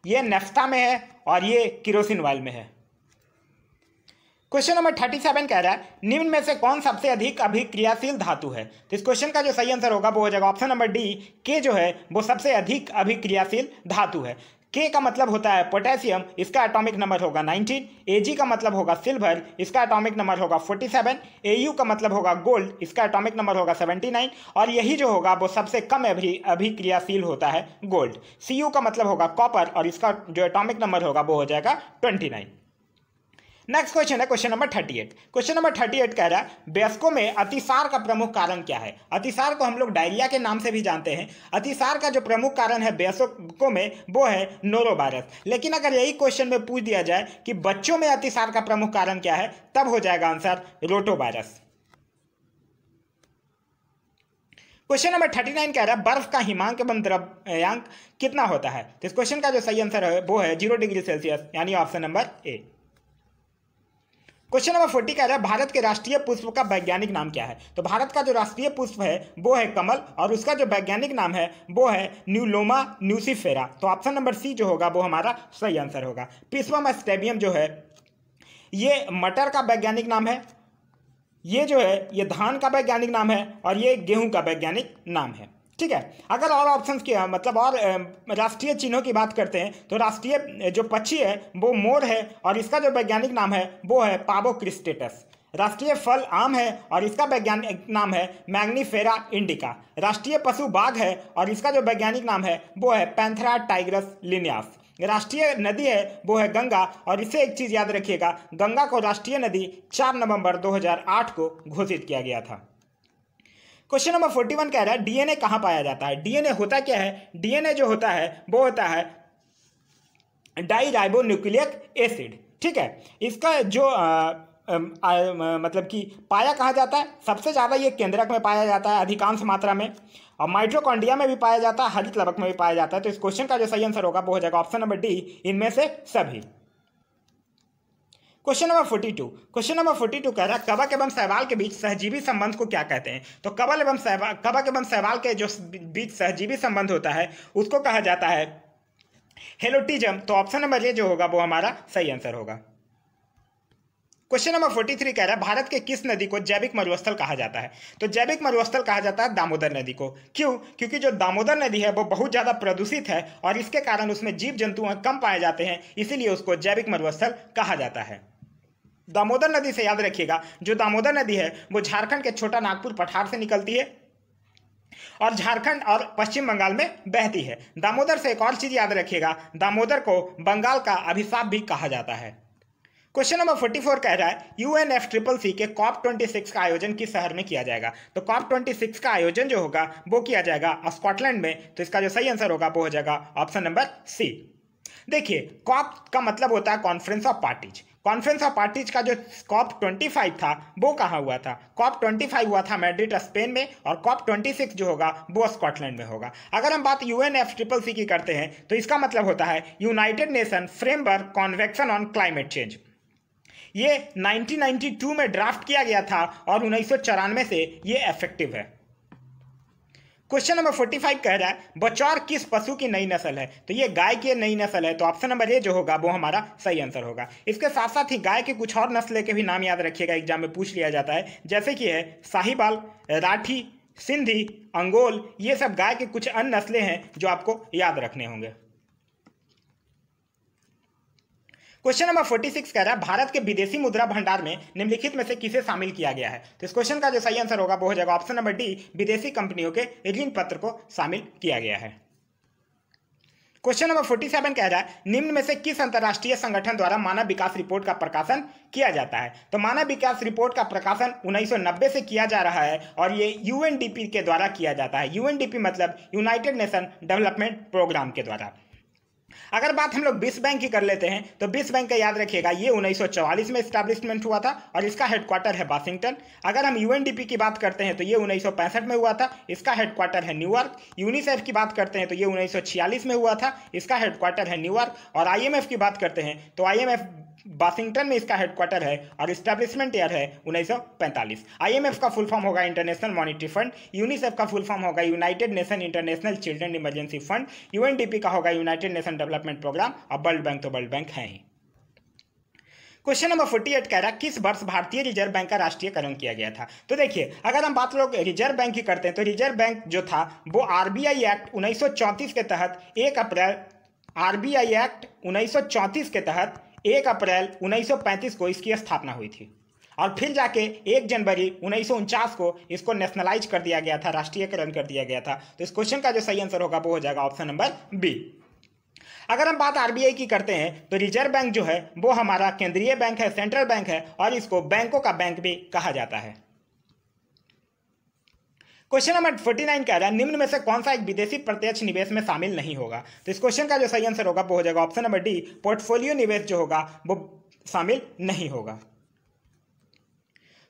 ये नेफ्ता में है और ये किरोसिन वायल में है क्वेश्चन नंबर थर्टी सेवन कह रहा है निम्न में से कौन सबसे अधिक अभिक्रियाशील धातु है तो इस क्वेश्चन का जो सही आंसर होगा वो हो जाएगा ऑप्शन नंबर डी के जो है वो सबसे अधिक अभिक्रियाशील धातु है के का मतलब होता है पोटेशियम इसका एटॉमिक नंबर होगा 19 जी का मतलब होगा सिल्वर इसका एटॉमिक नंबर होगा 47 यू का मतलब होगा गोल्ड इसका एटॉमिक नंबर होगा 79 और यही जो होगा वो सबसे कम अभी अभिक्रियाशील होता है गोल्ड यू का मतलब होगा कॉपर और इसका जो एटॉमिक नंबर होगा वो हो जाएगा ट्वेंटी नेक्स्ट क्वेश्चन है question number thirty eight question number thirty eight कह रहा है वयस्कों में अतिसार का प्रमुख कारण क्या है अतिसार को हम लोग डायरिया के नाम से भी जानते हैं अतिसार का जो प्रमुख कारण है वयस्कों में वो है नोरोवायरस लेकिन अगर यही क्वेश्चन में पूछ दिया जाए कि बच्चों में अतिसार का प्रमुख कारण क्या है तब हो जाएगा answer rotavirus question number thirty nine कह रहा है बर्फ का हिमांक एवं द्रव्यांक कितना होता है तो इस क्वेश्चन का जो सही आंसर है वो है जीरो डिग्री सेल्सियस यानी option number A question number forty कह रहा है भारत के राष्ट्रीय पुष्प का वैज्ञानिक नाम क्या है तो भारत का जो राष्ट्रीय पुष्प है वो है कमल और उसका जो वैज्ञानिक नाम है वो है न्यूलोमा न्यूसीफेरा तो ऑप्शन नंबर सी जो होगा वो हमारा सही आंसर होगा पिस्वम स्टेबियम जो है ये मटर का वैज्ञानिक नाम है ये जो है ये धान का वैज्ञानिक नाम है और ये गेहूं का वैज्ञानिक नाम है ठीक है अगर और ऑप्शन की मतलब और राष्ट्रीय चिन्हों की बात करते हैं तो राष्ट्रीय जो पक्षी है वो मोर है और इसका जो वैज्ञानिक नाम है वो है पाबो क्रिस्टेटस राष्ट्रीय फल आम है और इसका वैज्ञानिक नाम है मैग्नीफेरा इंडिका राष्ट्रीय पशु बाघ है और इसका जो वैज्ञानिक नाम है वो है पैंथरा टाइग्रस लिनियास राष्ट्रीय नदी है वो है गंगा और इसे एक चीज़ याद रखिएगा गंगा को राष्ट्रीय नदी 4 नवंबर 2008 को घोषित किया गया था क्वेश्चन नंबर फोर्टी वन कह रहा है डीएनए कहा पाया जाता है डीएनए होता क्या है डीएनए जो होता है वो होता है डाईराइबो न्यूक्लियक एसिड ठीक है इसका जो आ, आ, आ, मतलब कि पाया कहाँ जाता है सबसे ज़्यादा ये केंद्रक में पाया जाता है अधिकांश मात्रा में और माइट्रोकॉन्डिया में भी पाया जाता है हरित लवक में भी पाया जाता है तो इस क्वेश्चन का जो सही आंसर होगा वो हो जाएगा ऑप्शन नंबर डी इनमें से सभी question number forty two question number forty two कह रहा है कबक एवं सहवाल के बीच सहजीवी संबंध को क्या कहते हैं तो कबल एवं सहवाल कबक एवं सहवाल के जो बीच सहजीवी संबंध होता है उसको कहा जाता है हेलोटिजम तो ऑप्शन नंबर ये जो होगा वो हमारा सही आंसर होगा क्वेश्चन नंबर फोर्टी थ्री कह रहा है भारत के किस नदी को जैविक मरुस्थल कहा जाता है तो जैविक मरुस्थल कहा जाता है दामोदर नदी को क्यों क्योंकि जो दामोदर नदी है वो बहुत ज़्यादा प्रदूषित है और इसके कारण उसमें जीव जंतु कम पाए जाते हैं इसीलिए उसको जैविक मरुस्थल कहा जाता है दामोदर नदी से याद रखिएगा जो दामोदर नदी है वो झारखंड के छोटा नागपुर पठार से निकलती है और झारखंड और पश्चिम बंगाल में बहती है दामोदर से एक और चीज़ याद रखिएगा दामोदर को बंगाल का अभिशाप भी कहा जाता है क्वेश्चन नंबर फोर कह रहा है U N F triple C के कॉप सिक्स का आयोजन किस शहर में किया जाएगा तो कॉप ट्वेंटी सिक्स का आयोजन जो होगा वो किया जाएगा स्कॉटलैंड में तो इसका जो सही आंसर होगा वो हो जाएगा ऑप्शन नंबर सी देखिए कॉप का मतलब होता है conference of parties conference of parties का जो कॉप फाइव था वो कहाँ हुआ था कॉप फाइव हुआ था मैड्रिड स्पेन में और कॉप सिक्स जो होगा वो स्कॉटलैंड में होगा अगर हम बात U N F triple C की करते हैं तो इसका मतलब होता है united nation framework convection on climate change ये 1992 में ड्राफ्ट किया गया था और उन्नीस से ये इफेक्टिव है क्वेश्चन नंबर फोर्टी फाइव कह रहा है बचौर किस पशु की नई नस्ल है तो ये गाय की नई नस्ल है तो ऑप्शन नंबर ए जो होगा वो हमारा सही आंसर होगा इसके साथ साथ ही गाय के कुछ और नस्ल के भी नाम याद रखिएगा एग्जाम में पूछ लिया जाता है जैसे कि है साहिबाल राठी सिंधी अंगोल ये सब गाय के कुछ अन्य नस्लें हैं जो आपको याद रखने होंगे क्वेश्चन नंबर फोर्टी सिक्स कह रहा है भारत के विदेशी मुद्रा भंडार में निम्नलिखित में से किसे शामिल किया गया है तो इस क्वेश्चन का जो सही आंसर होगा वो हो जाएगा ऑप्शन नंबर डी विदेशी कंपनियों के ऋण पत्र को शामिल किया गया है क्वेश्चन नंबर फोर्टी सेवन कह रहा है निम्न में से किस अंतर्राष्ट्रीय संगठन द्वारा मानव विकास रिपोर्ट का प्रकाशन किया जाता है तो मानव विकास रिपोर्ट का प्रकाशन 1990 से किया जा रहा है और ये यूएनडीपी के द्वारा किया जाता है यूएनडीपी मतलब यूनाइटेड नेशन डेवलपमेंट प्रोग्राम के द्वारा अगर बात हम लोग बीस बैंक की कर लेते हैं तो बीस बैंक का याद रखिएगा ये 1944 में स्टैब्लिशमेंट हुआ था और इसका हेडक्वार्टर है वाशिंगटन अगर हम यूएनडीपी की बात करते हैं तो ये 1965 में हुआ था इसका हेडक्वार्टर है न्यूयॉर्क यूनिसेफ की बात करते हैं तो ये 1946 में हुआ था इसका हेडक्वार्टर है न्यूयॉर्क और आईएमएफ की बात करते हैं तो आई वाशिंगटन में इसका हेडक्वार्टर है और इस्टेब्लिशमेंट ईयर है 1945 आईएमएफ का फुल फॉर्म होगा इंटरनेशनल मॉनिटरी फंड यूनिसेफ का फुल फॉर्म होगा united nation international children emergency fund UNDP का होगा यूनाइटेड नेशन डेवलपमेंट प्रोग्राम और वर्ल्ड बैंक तो वर्ल्ड बैंक है ही क्वेश्चन नंबर फोर्टी एट कह रहा है किस वर्ष भारतीय रिजर्व बैंक का राष्ट्रीयकरण किया गया था तो देखिए अगर हम बात लोग रिजर्व बैंक की करते हैं तो रिजर्व बैंक जो था वो आरबीआई एक्ट 1934 के तहत एक अप्रैल आरबीआई एक्ट 1934 के तहत एक अप्रैल 1935 को इसकी स्थापना हुई थी और फिर जाके एक जनवरी उन्नीस को इसको नेशनलाइज कर दिया गया था राष्ट्रीयकरण कर दिया गया था तो इस क्वेश्चन का जो सही आंसर होगा वो हो जाएगा ऑप्शन नंबर बी अगर हम बात आरबीआई की करते हैं तो रिजर्व बैंक जो है वो हमारा केंद्रीय बैंक है सेंट्रल बैंक है और इसको बैंकों का बैंक भी कहा जाता है क्वेश्चन नंबर फोर्टी नाइन कह रहा है निम्न में से कौन सा एक विदेशी प्रत्यक्ष निवेश में शामिल नहीं होगा तो इस क्वेश्चन का जो सही आंसर होगा वो हो जाएगा ऑप्शन नंबर डी पोर्टफोलियो निवेश जो होगा वो शामिल नहीं होगा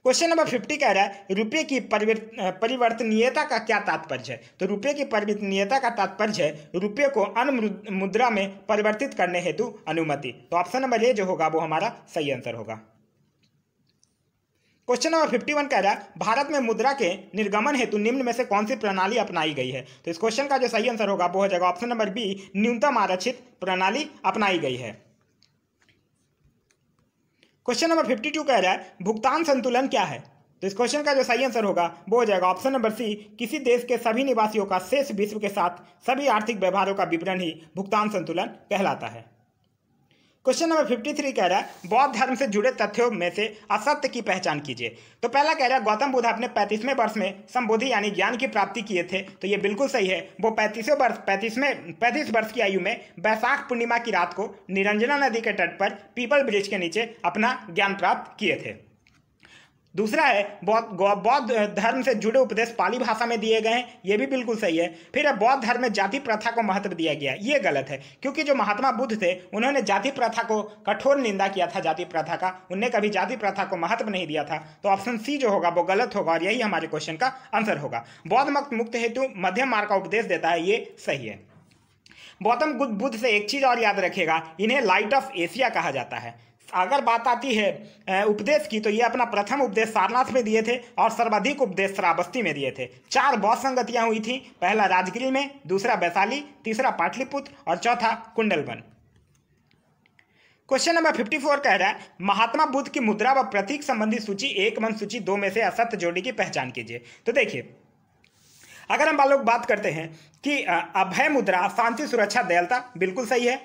क्वेश्चन नंबर फिफ्टी कह रहा है रुपये की परिवर्तनीयता का क्या तात्पर्य है तो रुपये की परिवर्तनीयता का तात्पर्य है रुपये को अन्य मुद्रा में परिवर्तित करने हेतु अनुमति तो ऑप्शन नंबर ए जो होगा वो हमारा सही आंसर होगा क्वेश्चन नंबर फिफ्टी वन कह रहा है भारत में मुद्रा के निर्गमन हेतु निम्न में से कौन सी प्रणाली अपनाई गई है तो इस क्वेश्चन का जो सही आंसर होगा वो हो जाएगा ऑप्शन नंबर बी न्यूनतम आरक्षित प्रणाली अपनाई गई है क्वेश्चन नंबर फिफ्टी टू कह रहा है भुगतान संतुलन क्या है तो इस क्वेश्चन का जो सही आंसर होगा वो हो जाएगा ऑप्शन नंबर सी किसी देश के सभी निवासियों का शेष विश्व के साथ सभी आर्थिक व्यवहारों का विवरण ही भुगतान संतुलन कहलाता है क्वेश्चन नंबर फिफ्टी थ्री कह रहा है बौद्ध धर्म से जुड़े तथ्यों में से असत्य की पहचान कीजिए तो पहला कह रहा है गौतम बुद्ध अपने पैंतीसवें वर्ष में संबोधि यानी ज्ञान की प्राप्ति किए थे तो ये बिल्कुल सही है वो पैंतीसवें वर्ष पैंतीसवें पैंतीस वर्ष की आयु में बैसाख पूर्णिमा की रात को निरंजना नदी के तट पर पीपल ब्रिज के नीचे अपना ज्ञान प्राप्त किए थे दूसरा है बौद्ध बौद्ध धर्म से जुड़े उपदेश पाली भाषा में दिए गए हैं ये भी बिल्कुल सही है फिर है बौद्ध धर्म में जाति प्रथा को महत्व दिया गया ये गलत है क्योंकि जो महात्मा बुद्ध थे उन्होंने जाति प्रथा को कठोर निंदा किया था जाति प्रथा का उनने कभी जाति प्रथा को महत्व नहीं दिया था तो ऑप्शन सी जो होगा वो गलत होगा और यही हमारे क्वेश्चन का आंसर होगा बौद्ध मुक्त हेतु मध्यम मार्ग का उपदेश देता है ये सही है गौतम बुद्ध से एक चीज और याद रखेगा इन्हें लाइट ऑफ एशिया कहा जाता है अगर बात आती है उपदेश की तो ये अपना प्रथम उपदेश सारनाथ में दिए थे और सर्वाधिक उपदेश श्रावस्ती में दिए थे चार बौद्ध संगतियाँ हुई थी पहला राजगिरी में दूसरा वैशाली तीसरा पाटलिपुत्र और चौथा Kundalvan question number fifty four कह रहा है महात्मा बुद्ध की मुद्रा व प्रतीक संबंधी सूची एक मन सूची दो में से असत्य जोड़ी की पहचान कीजिए तो देखिए अगर हम लोग बात करते हैं कि अभय मुद्रा शांति सुरक्षा दयालता बिल्कुल सही है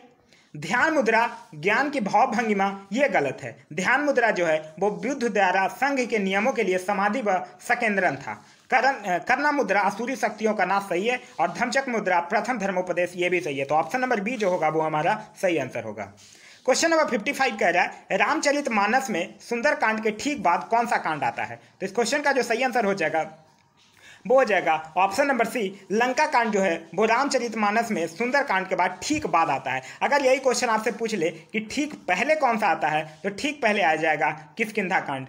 ध्यान मुद्रा ज्ञान की भाव भंगिमा ये गलत है ध्यान मुद्रा जो है वो बुद्ध द्वारा संघ के नियमों के लिए समाधि व सकेंद्रन था करण करना मुद्रा असूरी शक्तियों का नाश सही है और धमचक मुद्रा प्रथम धर्मोपदेश ये भी सही है तो ऑप्शन नंबर बी जो होगा वो हमारा सही आंसर होगा क्वेश्चन नंबर फिफ्टी फाइव कह रहा है रामचरित मानस में सुंदर कांड के ठीक बाद कौन सा कांड आता है तो इस क्वेश्चन का जो सही आंसर हो जाएगा वो हो जाएगा ऑप्शन नंबर सी लंका कांड जो है वो रामचरित मानस में सुंदर कांड के बाद ठीक बाद आता है अगर यही क्वेश्चन आपसे पूछ ले कि ठीक पहले कौन सा आता है तो ठीक पहले आ जाएगा किसकिधा कांड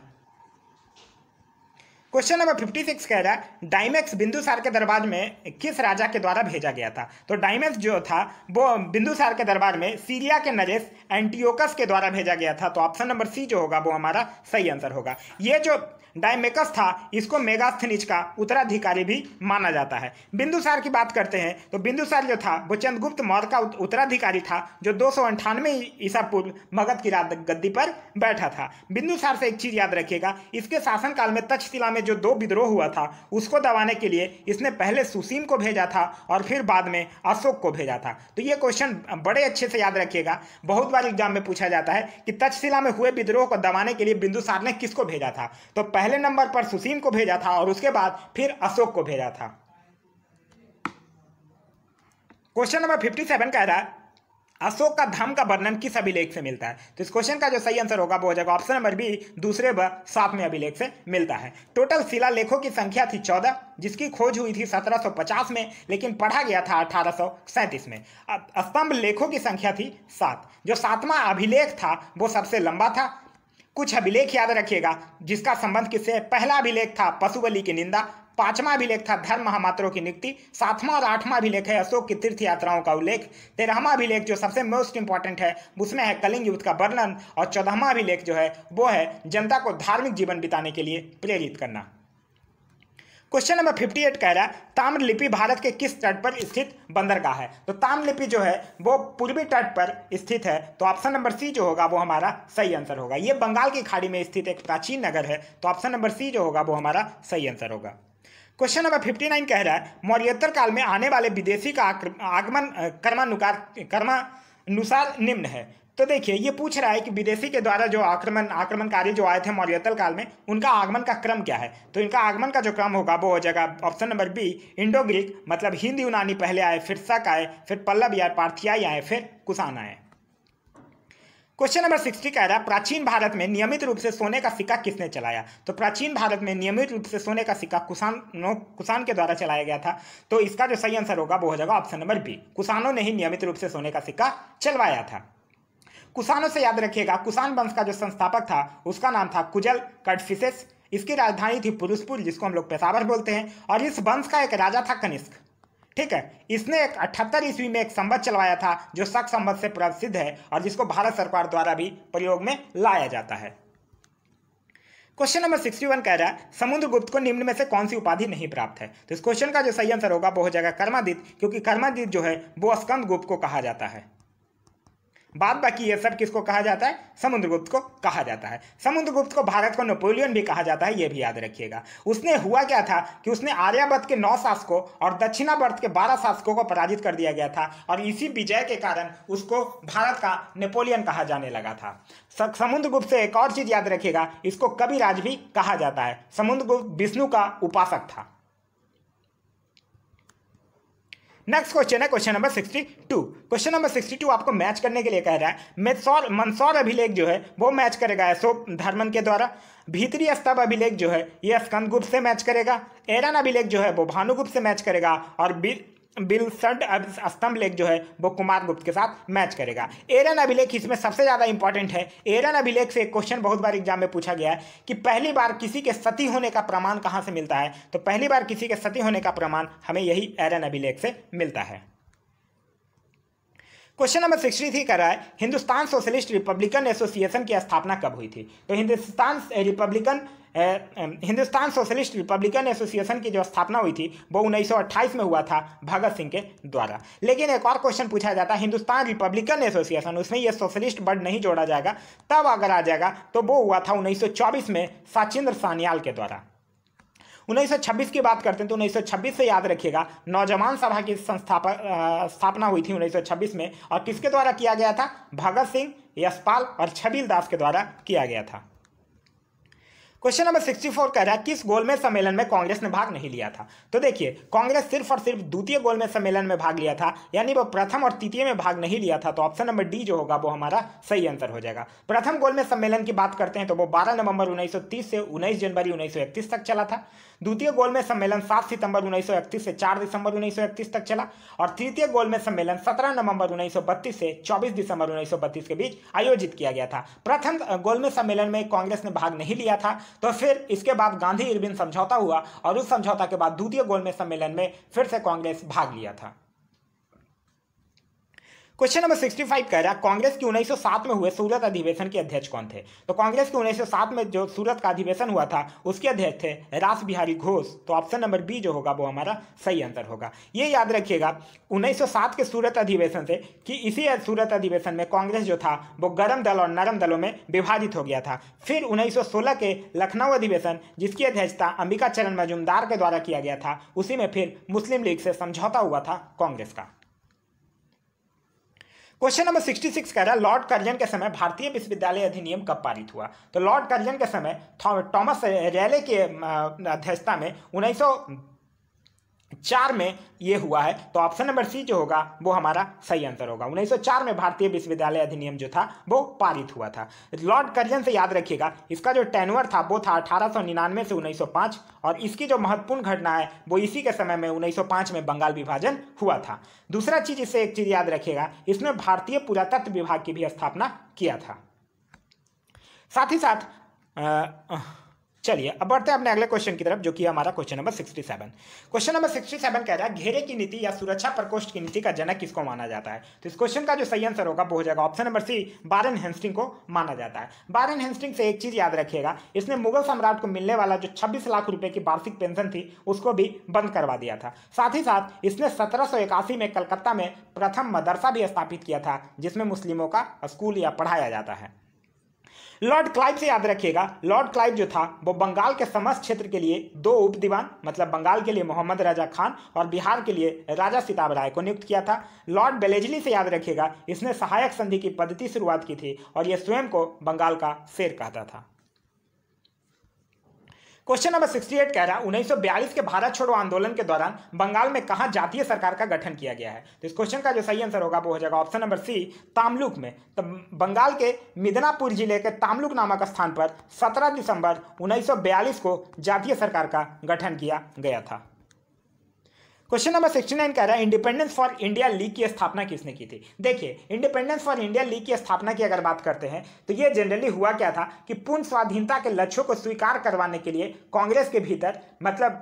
क्वेश्चन नंबर फिफ्टी सिक्स कह रहा है डाइमेक्स बिंदुसार के दरबार में किस राजा के द्वारा भेजा गया था तो डाइमेक्स जो था वो बिंदुसार के दरबार में सीरिया के नरेश एंटीओकस के द्वारा भेजा गया था तो ऑप्शन नंबर सी जो होगा वो हमारा सही आंसर होगा ये जो डायमेकस था इसको मेगास्थनिज का उत्तराधिकारी भी माना जाता है बिंदुसार की बात करते हैं तो बिंदुसार जो था वो चंद्रगुप्त मौर्य का उत्तराधिकारी था जो दो सौ अंठानवे ईसा पूर्व मगध की राज गद्दी पर बैठा था बिंदुसार से एक चीज़ याद रखिएगा इसके शासनकाल में तक्षशिला में जो दो विद्रोह हुआ था उसको दबाने के लिए इसने पहले सुसीम को भेजा था और फिर बाद में अशोक को भेजा था तो ये क्वेश्चन बड़े अच्छे से याद रखिएगा बहुत बार एग्जाम में पूछा जाता है कि तक्षशिला में हुए विद्रोह को दबाने के लिए बिंदुसार ने किसको भेजा था तो पहले पहले नंबर पर सुसीम को भेजा था और उसके बाद फिर अशोक को भेजा था क्वेश्चन नंबर फिफ्टी सेवन कह रहा है अशोक का धाम का वर्णन किस अभिलेख से मिलता है तो इस क्वेश्चन का जो सही आंसर होगा वो हो जाएगा ऑप्शन नंबर बी दूसरे व सातवें अभिलेख से मिलता है टोटल शिला लेखों की संख्या थी चौदह जिसकी खोज हुई थी 1750 में लेकिन पढ़ा गया था अठारह में अब स्तंभ लेखों की संख्या थी सात जो सातवां अभिलेख था वो सबसे लंबा था कुछ अभिलेख याद रखिएगा जिसका संबंध किससे पहला अभिलेख था पशु बलि की निंदा पांचवा अभिलेख था धर्म महामात्रों की नियुक्ति सातवां और आठवां अभिलेख है अशोक की तीर्थ यात्राओं का उल्लेख तेरहवा अभिलेख जो सबसे मोस्ट इंपॉर्टेंट है उसमें है कलिंग युद्ध का वर्णन और चौदहवा अभिलेख जो है वो है जनता को धार्मिक जीवन बिताने के लिए प्रेरित करना क्वेश्चन नंबर फिफ्टी एट कह रहा है ताम्रलिपि भारत के किस तट पर स्थित बंदरगाह है तो ताम्रलिपि जो है वो पूर्वी तट पर स्थित है तो ऑप्शन नंबर सी जो होगा वो हमारा सही आंसर होगा ये बंगाल की खाड़ी में स्थित एक प्राचीन नगर है तो ऑप्शन नंबर सी जो होगा वो हमारा सही आंसर होगा क्वेश्चन नंबर फिफ्टी नाइन कह रहा है मौर्योत्तर काल में आने वाले विदेशी का आगमन कर्मानुकार कर्मानुसार निम्न है तो देखिए ये पूछ रहा है कि विदेशी के द्वारा जो आक्रमण आक्रमणकारी जो आए थे मौर्यतल काल में उनका आगमन का क्रम क्या है तो इनका आगमन का जो क्रम होगा वो हो जाएगा option number B Indo Greek मतलब हिंद यूनानी पहले आए फिर शक आए फिर पल्लव या पार्थियाई आए फिर कुसान आए क्वेश्चन नंबर सिक्सटी कह रहा है प्राचीन भारत में नियमित रूप से सोने का सिक्का किसने चलाया तो प्राचीन भारत में नियमित रूप से सोने का सिक्का कुशानों कुसान के द्वारा चलाया गया था तो इसका जो सही आंसर होगा वो हो जाएगा ऑप्शन नंबर बी कुसानों ने ही नियमित रूप से सोने का सिक्का चलवाया था कुसानों से याद रखिएगा कुसान वंश का जो संस्थापक था उसका नाम था कुजल कटफिसेस इसकी राजधानी थी पुरुषपुर जिसको हम लोग पेशावर बोलते हैं और इस वंश का एक राजा था कनिष्क ठीक है इसने एक अठहत्तर ईस्वी में एक संबद्ध चलवाया था जो शक संबद्ध से प्रसिद्ध है और जिसको भारत सरकार द्वारा भी प्रयोग में लाया जाता है क्वेश्चन नंबर सिक्सटी वन कह रहा है समुद्रगुप्त को निम्न में से कौन सी उपाधि नहीं प्राप्त है तो इस क्वेश्चन का जो सही आंसर होगा वो हो जाएगा कर्मादित क्योंकि कर्मादित जो है वो स्कंद गुप्त को कहा जाता है बाद बाकी ये सब किसको कहा जाता है समुद्रगुप्त को कहा जाता है समुद्रगुप्त को भारत को नेपोलियन भी कहा जाता है ये भी याद रखिएगा उसने हुआ क्या था कि उसने आर्यावर्त के नौ शासकों और दक्षिणावर्त के बारह शासकों को पराजित कर दिया गया था और इसी विजय के कारण उसको भारत का नेपोलियन कहा जाने लगा था समुद्रगुप्त से एक और चीज़ याद रखिएगा इसको कविराज भी कहा जाता है समुद्रगुप्त विष्णु का उपासक था नेक्स्ट क्वेश्चन है question number sixty two question number sixty two आपको मैच करने के लिए कह रहा है मेसौर मंदसौर अभिलेख जो है वो मैच करेगा अशोक धर्मन के द्वारा भीतरी स्तभ अभिलेख जो है ये स्कंदगुप्त से मैच करेगा एरन अभिलेख जो है वो भानुगुप्त से मैच करेगा और बिलसड स्तंभ लेख जो है वो कुमार गुप्त के साथ मैच करेगा एरन अभिलेख इसमें सबसे ज़्यादा इंपॉर्टेंट है एरन अभिलेख से एक क्वेश्चन बहुत बार एग्जाम में पूछा गया है कि पहली बार किसी के सती होने का प्रमाण कहाँ से मिलता है तो पहली बार किसी के सती होने का प्रमाण हमें यही एरन अभिलेख से मिलता है क्वेश्चन नंबर सिक्सटी थ्री कर रहा है हिंदुस्तान सोशलिस्ट रिपब्लिकन एसोसिएशन की स्थापना कब हुई थी तो Hindustan republican Hindustan socialist republican association की जो स्थापना हुई थी वो उन्नीस में हुआ था भगत सिंह के द्वारा लेकिन एक और क्वेश्चन पूछा जाता है हिंदुस्तान रिपब्लिकन एसोसिएशन उसमें यह सोशलिस्ट वर्ड नहीं जोड़ा जाएगा तब अगर आ जाएगा तो वो हुआ था उन्नीस में साचिंद्र सान्याल के द्वारा 1926 की बात करते हैं तो 1926 से याद रखिएगा नौजवान सभा की संस्थापक स्थापना हुई थी 1926 में और किसके द्वारा किया गया था भगत सिंह यशपाल और छबील दास के द्वारा किया गया था क्वेश्चन नंबर सिक्सटी फोर कह रहा है किस गोलमेज सम्मेलन में कांग्रेस ने भाग नहीं लिया था तो देखिए कांग्रेस सिर्फ और सिर्फ द्वितीय गोलमेज सम्मेलन में भाग लिया था यानी वो प्रथम और तृतीय में भाग नहीं लिया था तो ऑप्शन नंबर डी जो होगा वो हमारा सही आंसर हो जाएगा प्रथम गोलमेज सम्मेलन की बात करते हैं तो वो बारह नवंबर उन्नीस से उन्नीस जनवरी उन्नीस तक चला था द्वितीय गोलमेज सम्मेलन सात सितंबर उन्नीस से चार दिसंबर उन्नीस तक चला और तृतीय गोलमेज सम्मेलन सत्रह नवंबर उन्नीस से चौबीस दिसंबर उन्नीस के बीच आयोजित किया गया था प्रथम गोलमेज सम्मेलन में कांग्रेस ने भाग नहीं लिया था तो फिर इसके बाद गांधी इरविन समझौता हुआ और उस समझौता के बाद द्वितीय गोलमेज सम्मेलन में फिर से कांग्रेस भाग लिया था क्वेश्चन नंबर 65 कह रहा है कांग्रेस की 1907 में हुए सूरत अधिवेशन के अध्यक्ष कौन थे तो कांग्रेस के 1907 में जो सूरत का अधिवेशन हुआ था उसके अध्यक्ष थे रास बिहारी घोष तो ऑप्शन नंबर बी जो होगा वो हमारा सही आंसर होगा ये याद रखिएगा 1907 के सूरत अधिवेशन से कि इसी सूरत अधिवेशन में कांग्रेस जो था वो गर्म दल और नरम दलों में विभाजित हो गया था फिर सोलह के लखनऊ अधिवेशन जिसकी अध्यक्षता अंबिका चरण मजुमदार के द्वारा किया गया था उसी में फिर मुस्लिम लीग से समझौता हुआ था कांग्रेस का क्वेश्चन नंबर 66 कह रहा है लॉर्ड कर्जन के समय भारतीय विश्वविद्यालय अधिनियम कब पारित हुआ तो लॉर्ड कर्जन के समय थॉमस रैले के अध्यक्षता में उन्नीस चार में ये हुआ है तो ऑप्शन नंबर सी जो होगा वो हमारा सही आंसर होगा 1904 में भारतीय विश्वविद्यालय अधिनियम जो था वो पारित हुआ था लॉर्ड कर्जन से याद रखिएगा इसका जो टेनवर था वो था 1899 से 1905 और इसकी जो महत्वपूर्ण घटना है वो इसी के समय में 1905 में बंगाल विभाजन हुआ था दूसरा चीज़ इससे एक चीज़ याद रखिएगा इसमें भारतीय पुरातत्व विभाग की भी स्थापना किया था साथ ही साथ आ, आ, चलिए अब बढ़ते हैं अपने अगले क्वेश्चन की तरफ जो कि हमारा question number sixty seven question number sixty seven कह रहा है घेरे की नीति या सुरक्षा प्रकोष्ठ की नीति का जनक किसको माना जाता है तो इस क्वेश्चन का जो सही आंसर होगा वो हो जाएगा ऑप्शन नंबर सी बारन हेंस्टिंग को माना जाता है बारन हेंस्टिंग से एक चीज याद रखिएगा इसने मुगल सम्राट को मिलने वाला जो छब्बीस लाख रुपए की वार्षिक पेंशन थी उसको भी बंद करवा दिया था साथ ही साथ इसने सत्रह में कलकत्ता में प्रथम मदरसा भी स्थापित किया था जिसमें मुस्लिमों का स्कूल या पढ़ाया जाता है लॉर्ड क्लाइव से याद रखिएगा लॉर्ड क्लाइव जो था वो बंगाल के समस्त क्षेत्र के लिए दो उप दीवान मतलब बंगाल के लिए मोहम्मद राजा खान और बिहार के लिए राजा सिताब राय को नियुक्त किया था लॉर्ड बेलेजली से याद रखिएगा इसने सहायक संधि की पद्धति शुरुआत की थी और यह स्वयं को बंगाल का शेर कहता था क्वेश्चन नंबर 68 कह रहा है उन्नीस के भारत छोड़ो आंदोलन के दौरान बंगाल में कहा जातीय सरकार का गठन किया गया है तो इस क्वेश्चन का जो सही आंसर होगा वो हो जाएगा ऑप्शन नंबर सी तामलुक में तो बंगाल के मिदनापुर जिले के तामलुक नामक स्थान पर सत्रह दिसंबर उन्नीस को जातीय सरकार का गठन किया गया था क्वेश्चन नंबर सिक्सटी नाइन कह रहा है इंडिपेंडेंस फॉर इंडिया लीग की स्थापना किसने की थी देखिए इंडिपेंडेंस फॉर इंडिया लीग की स्थापना की अगर बात करते हैं तो ये जनरली हुआ क्या था कि पूर्ण स्वाधीनता के लक्ष्यों को स्वीकार करवाने के लिए कांग्रेस के भीतर मतलब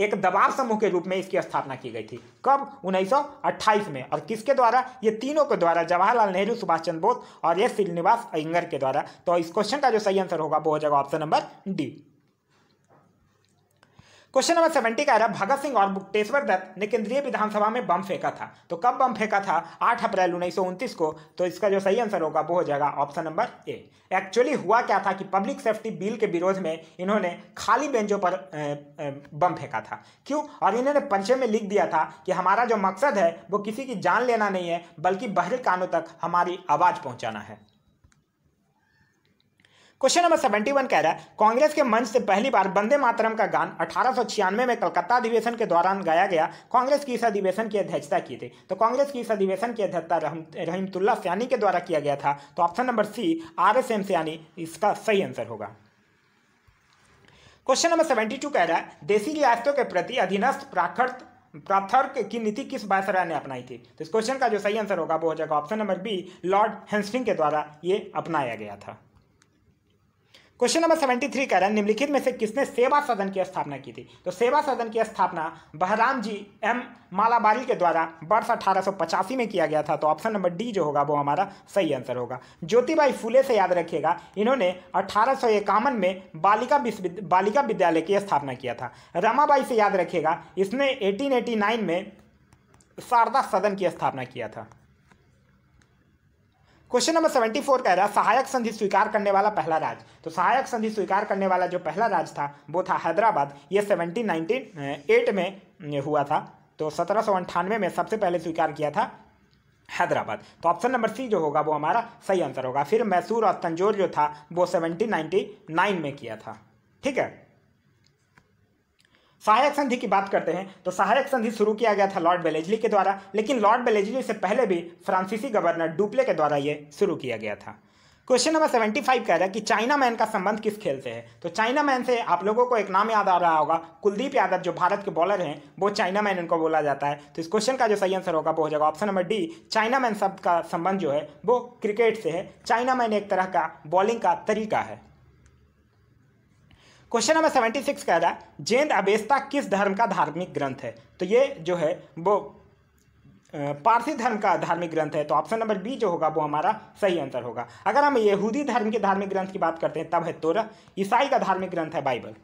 एक दबाव समूह के रूप में इसकी स्थापना की गई थी कब 1928 में और किसके द्वारा ये तीनों के द्वारा जवाहरलाल नेहरू सुभाष चंद्र बोस और एस श्रीनिवास अयंगर के द्वारा तो इस क्वेश्चन का जो सही आंसर होगा वो हो जाएगा option number D question number seventy का रहा भगत सिंह और बुकटेश्वर दत्त ने केंद्रीय विधानसभा में बम फेंका था तो कब बम फेंका था आठ अप्रैल उन्नीस को तो इसका जो सही आंसर होगा वो हो जाएगा ऑप्शन नंबर ए एक्चुअली हुआ क्या था कि पब्लिक सेफ्टी बिल के विरोध में इन्होंने खाली बेंचों पर बम फेंका था क्यों और इन्होंने पर्चे में लिख दिया था कि हमारा जो मकसद है वो किसी की जान लेना नहीं है बल्कि बहरे कानों तक हमारी आवाज़ पहुँचाना है क्वेश्चन नंबर सेवेंटी वन कह रहा है कांग्रेस के मंच से पहली बार बंदे मातरम का गान अठारह में कलकत्ता अधिवेशन के दौरान गाया गया कांग्रेस की इस अधिवेशन की अध्यक्षता की थी तो कांग्रेस की इस अधिवेशन की अध्यक्षता रहीमतुल्ला सयानी के द्वारा किया गया था तो option number C R S M Sayani इसका सही आंसर होगा क्वेश्चन नंबर सेवेंटी टू कह रहा है देसी रियासतों के प्रति अधीनस्थ प्राकृत प्राथर्क की नीति किस बायसराय ने अपनाई थी तो इस क्वेश्चन का जो सही आंसर होगा वो हो जाएगा option number B lord Hastings के द्वारा ये अपनाया गया था क्वेश्चन नंबर सेवेंटी थ्री कह रहे है निम्नलिखित में से किसने सेवा सदन की स्थापना की थी तो सेवा सदन की स्थापना बहराम जी एम मालाबारी के द्वारा वर्ष अठारह में किया गया था तो ऑप्शन नंबर डी जो होगा वो हमारा सही आंसर होगा ज्योतिबाई फूले से याद रखिएगा इन्होंने अठारह में बालिका बालिका विद्यालय की स्थापना किया था रमाबाई से याद रखिएगा इसने नाइन में शारदा सदन की स्थापना किया था क्वेश्चन नंबर सेवेंटी फोर कह रहा है सहायक संधि स्वीकार करने वाला पहला राज तो सहायक संधि स्वीकार करने वाला जो पहला राज था वो था हैदराबाद ये सेवनटीन नाइनटीन एट में हुआ था तो सत्रह सौ अंठानवे में सबसे पहले स्वीकार किया था हैदराबाद तो ऑप्शन नंबर सी जो होगा वो हमारा सही आंसर होगा फिर मैसूर और तंजोर जो था वो सेवनटीन नाइन्टी नाइन में किया था ठीक है सहायक संधि की बात करते हैं तो सहायक संधि शुरू किया गया था लॉर्ड बेलेजली के द्वारा लेकिन लॉर्ड बेलेजली से पहले भी फ्रांसीसी गवर्नर डुप्ले के द्वारा ये शुरू किया गया था क्वेश्चन नंबर सेवेंटी फाइव कह रहा है कि चाइना मैन का संबंध किस खेल से है तो चाइना मैन से आप लोगों को एक नाम याद आ रहा होगा कुलदीप यादव जो भारत के बॉलर हैं वो चाइना मैन उनको बोला जाता है तो इस क्वेश्चन का जो सही आंसर होगा वो हो जाएगा option number D China man शब्द का संबंध जो है वो क्रिकेट से है चाइना मैन एक तरह का बॉलिंग का तरीका है क्वेश्चन नंबर सेवेंटी सिक्स कह रहा है जैन अवेस्ता किस धर्म का धार्मिक ग्रंथ है तो ये जो है वो पारसी धर्म का धार्मिक ग्रंथ है तो ऑप्शन नंबर बी जो होगा वो हमारा सही आंसर होगा अगर हम यहूदी धर्म के धार्मिक ग्रंथ की बात करते हैं तब है तोरा ईसाई का धार्मिक ग्रंथ है Bible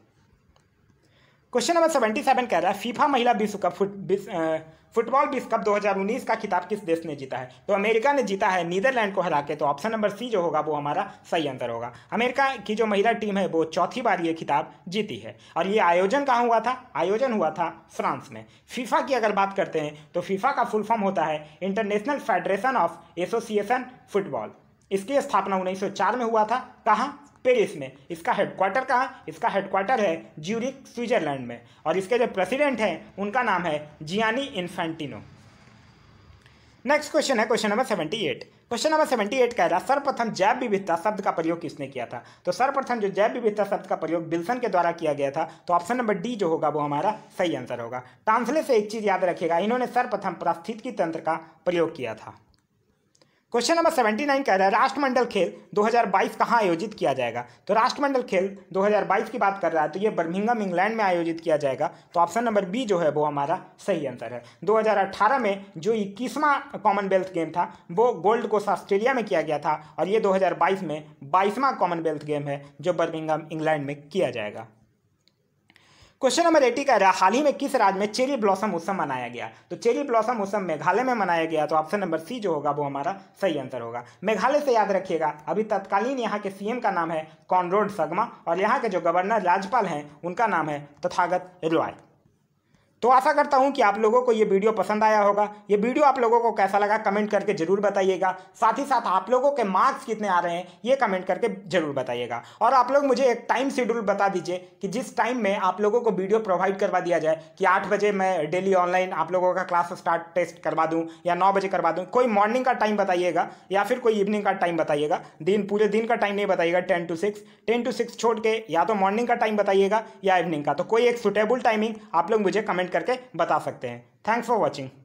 question number seventy seven कह रहा है फीफा महिला विश्व कप फुट फुटबॉल विश्व कप 2019 का खिताब किस देश ने जीता है तो अमेरिका ने जीता है नीदरलैंड को हरा के तो ऑप्शन नंबर सी जो होगा वो हमारा सही आंसर होगा अमेरिका की जो महिला टीम है वो चौथी बार ये खिताब जीती है और ये आयोजन कहाँ हुआ था आयोजन हुआ था फ्रांस में फीफा की अगर बात करते हैं तो फीफा का फुल फॉर्म होता है International Federation of Association Football इसकी स्थापना 1904 में हुआ था कहाँ पेरिस में इसका हेडक्वार्टर कहाँ इसका हेडक्वार्टर है ज्यूरिक स्विट्जरलैंड में और इसके जो प्रेसिडेंट हैं उनका नाम है जियानी इन्फेंटिनो नेक्स्ट क्वेश्चन है question number seventy eight question number seventy eight कह रहा सर्वप्रथम जैव विविधता शब्द का प्रयोग किसने किया था तो सर्वप्रथम जो जैव विविधता शब्द का प्रयोग बिल्सन के द्वारा किया गया था तो ऑप्शन नंबर डी जो होगा वो हमारा सही आंसर होगा ट्रांसले से एक चीज़ याद रखिएगा इन्होंने सर्वप्रथम प्रास्थित तंत्र का प्रयोग किया था क्वेश्चन नंबर सेवेंटी नाइन कह रहा है राष्ट्रमंडल खेल 2022 कहाँ आयोजित किया जाएगा तो राष्ट्रमंडल खेल 2022 की बात कर रहा है तो ये बर्मिंगम इंग्लैंड में आयोजित किया जाएगा तो ऑप्शन नंबर बी जो है वो हमारा सही आंसर है 2018 में जो इक्कीसवां कॉमनवेल्थ गेम था वो गोल्ड कोस ऑस्ट्रेलिया में किया गया था और ये दो में बाईसवां कॉमनवेल्थ गेम है जो बर्मिंगम इंग्लैंड में किया जाएगा क्वेश्चन नंबर एटी कह रहा है हाल ही में किस राज्य में चेरी ब्लॉसम उत्सव मनाया गया तो चेरी ब्लॉसम उत्सव मेघालय में मनाया गया तो ऑप्शन नंबर सी जो होगा वो हमारा सही आंसर होगा मेघालय से याद रखिएगा अभी तत्कालीन यहाँ के सीएम का नाम है कॉनरोड सगमा और यहाँ के जो गवर्नर राज्यपाल हैं उनका नाम है तथागत रॉय तो आशा करता हूँ कि आप लोगों को ये वीडियो पसंद आया होगा ये वीडियो आप लोगों को कैसा लगा कमेंट करके जरूर बताइएगा साथ ही साथ आप लोगों के मार्क्स कितने आ रहे हैं ये कमेंट करके जरूर बताइएगा और आप लोग मुझे एक टाइम शेड्यूल बता दीजिए कि जिस टाइम में आप लोगों को वीडियो प्रोवाइड करवा दिया जाए कि आठ बजे मैं डेली ऑनलाइन आप लोगों का क्लास स्टार्ट टेस्ट करवा दूँ या नौ बजे करवा दूँ कोई मॉर्निंग का टाइम बताइएगा या फिर कोई इवनिंग का टाइम बताइएगा दिन पूरे दिन का टाइम नहीं बताइएगा ten to six ten to six छोड़ के या तो मॉर्निंग का टाइम बताइएगा या इवनिंग का तो कोई एक सुटेबल टाइमिंग आप लोग मुझे कमेंट कमेंट करके बता सकते हैं थैंक्स फॉर वॉचिंग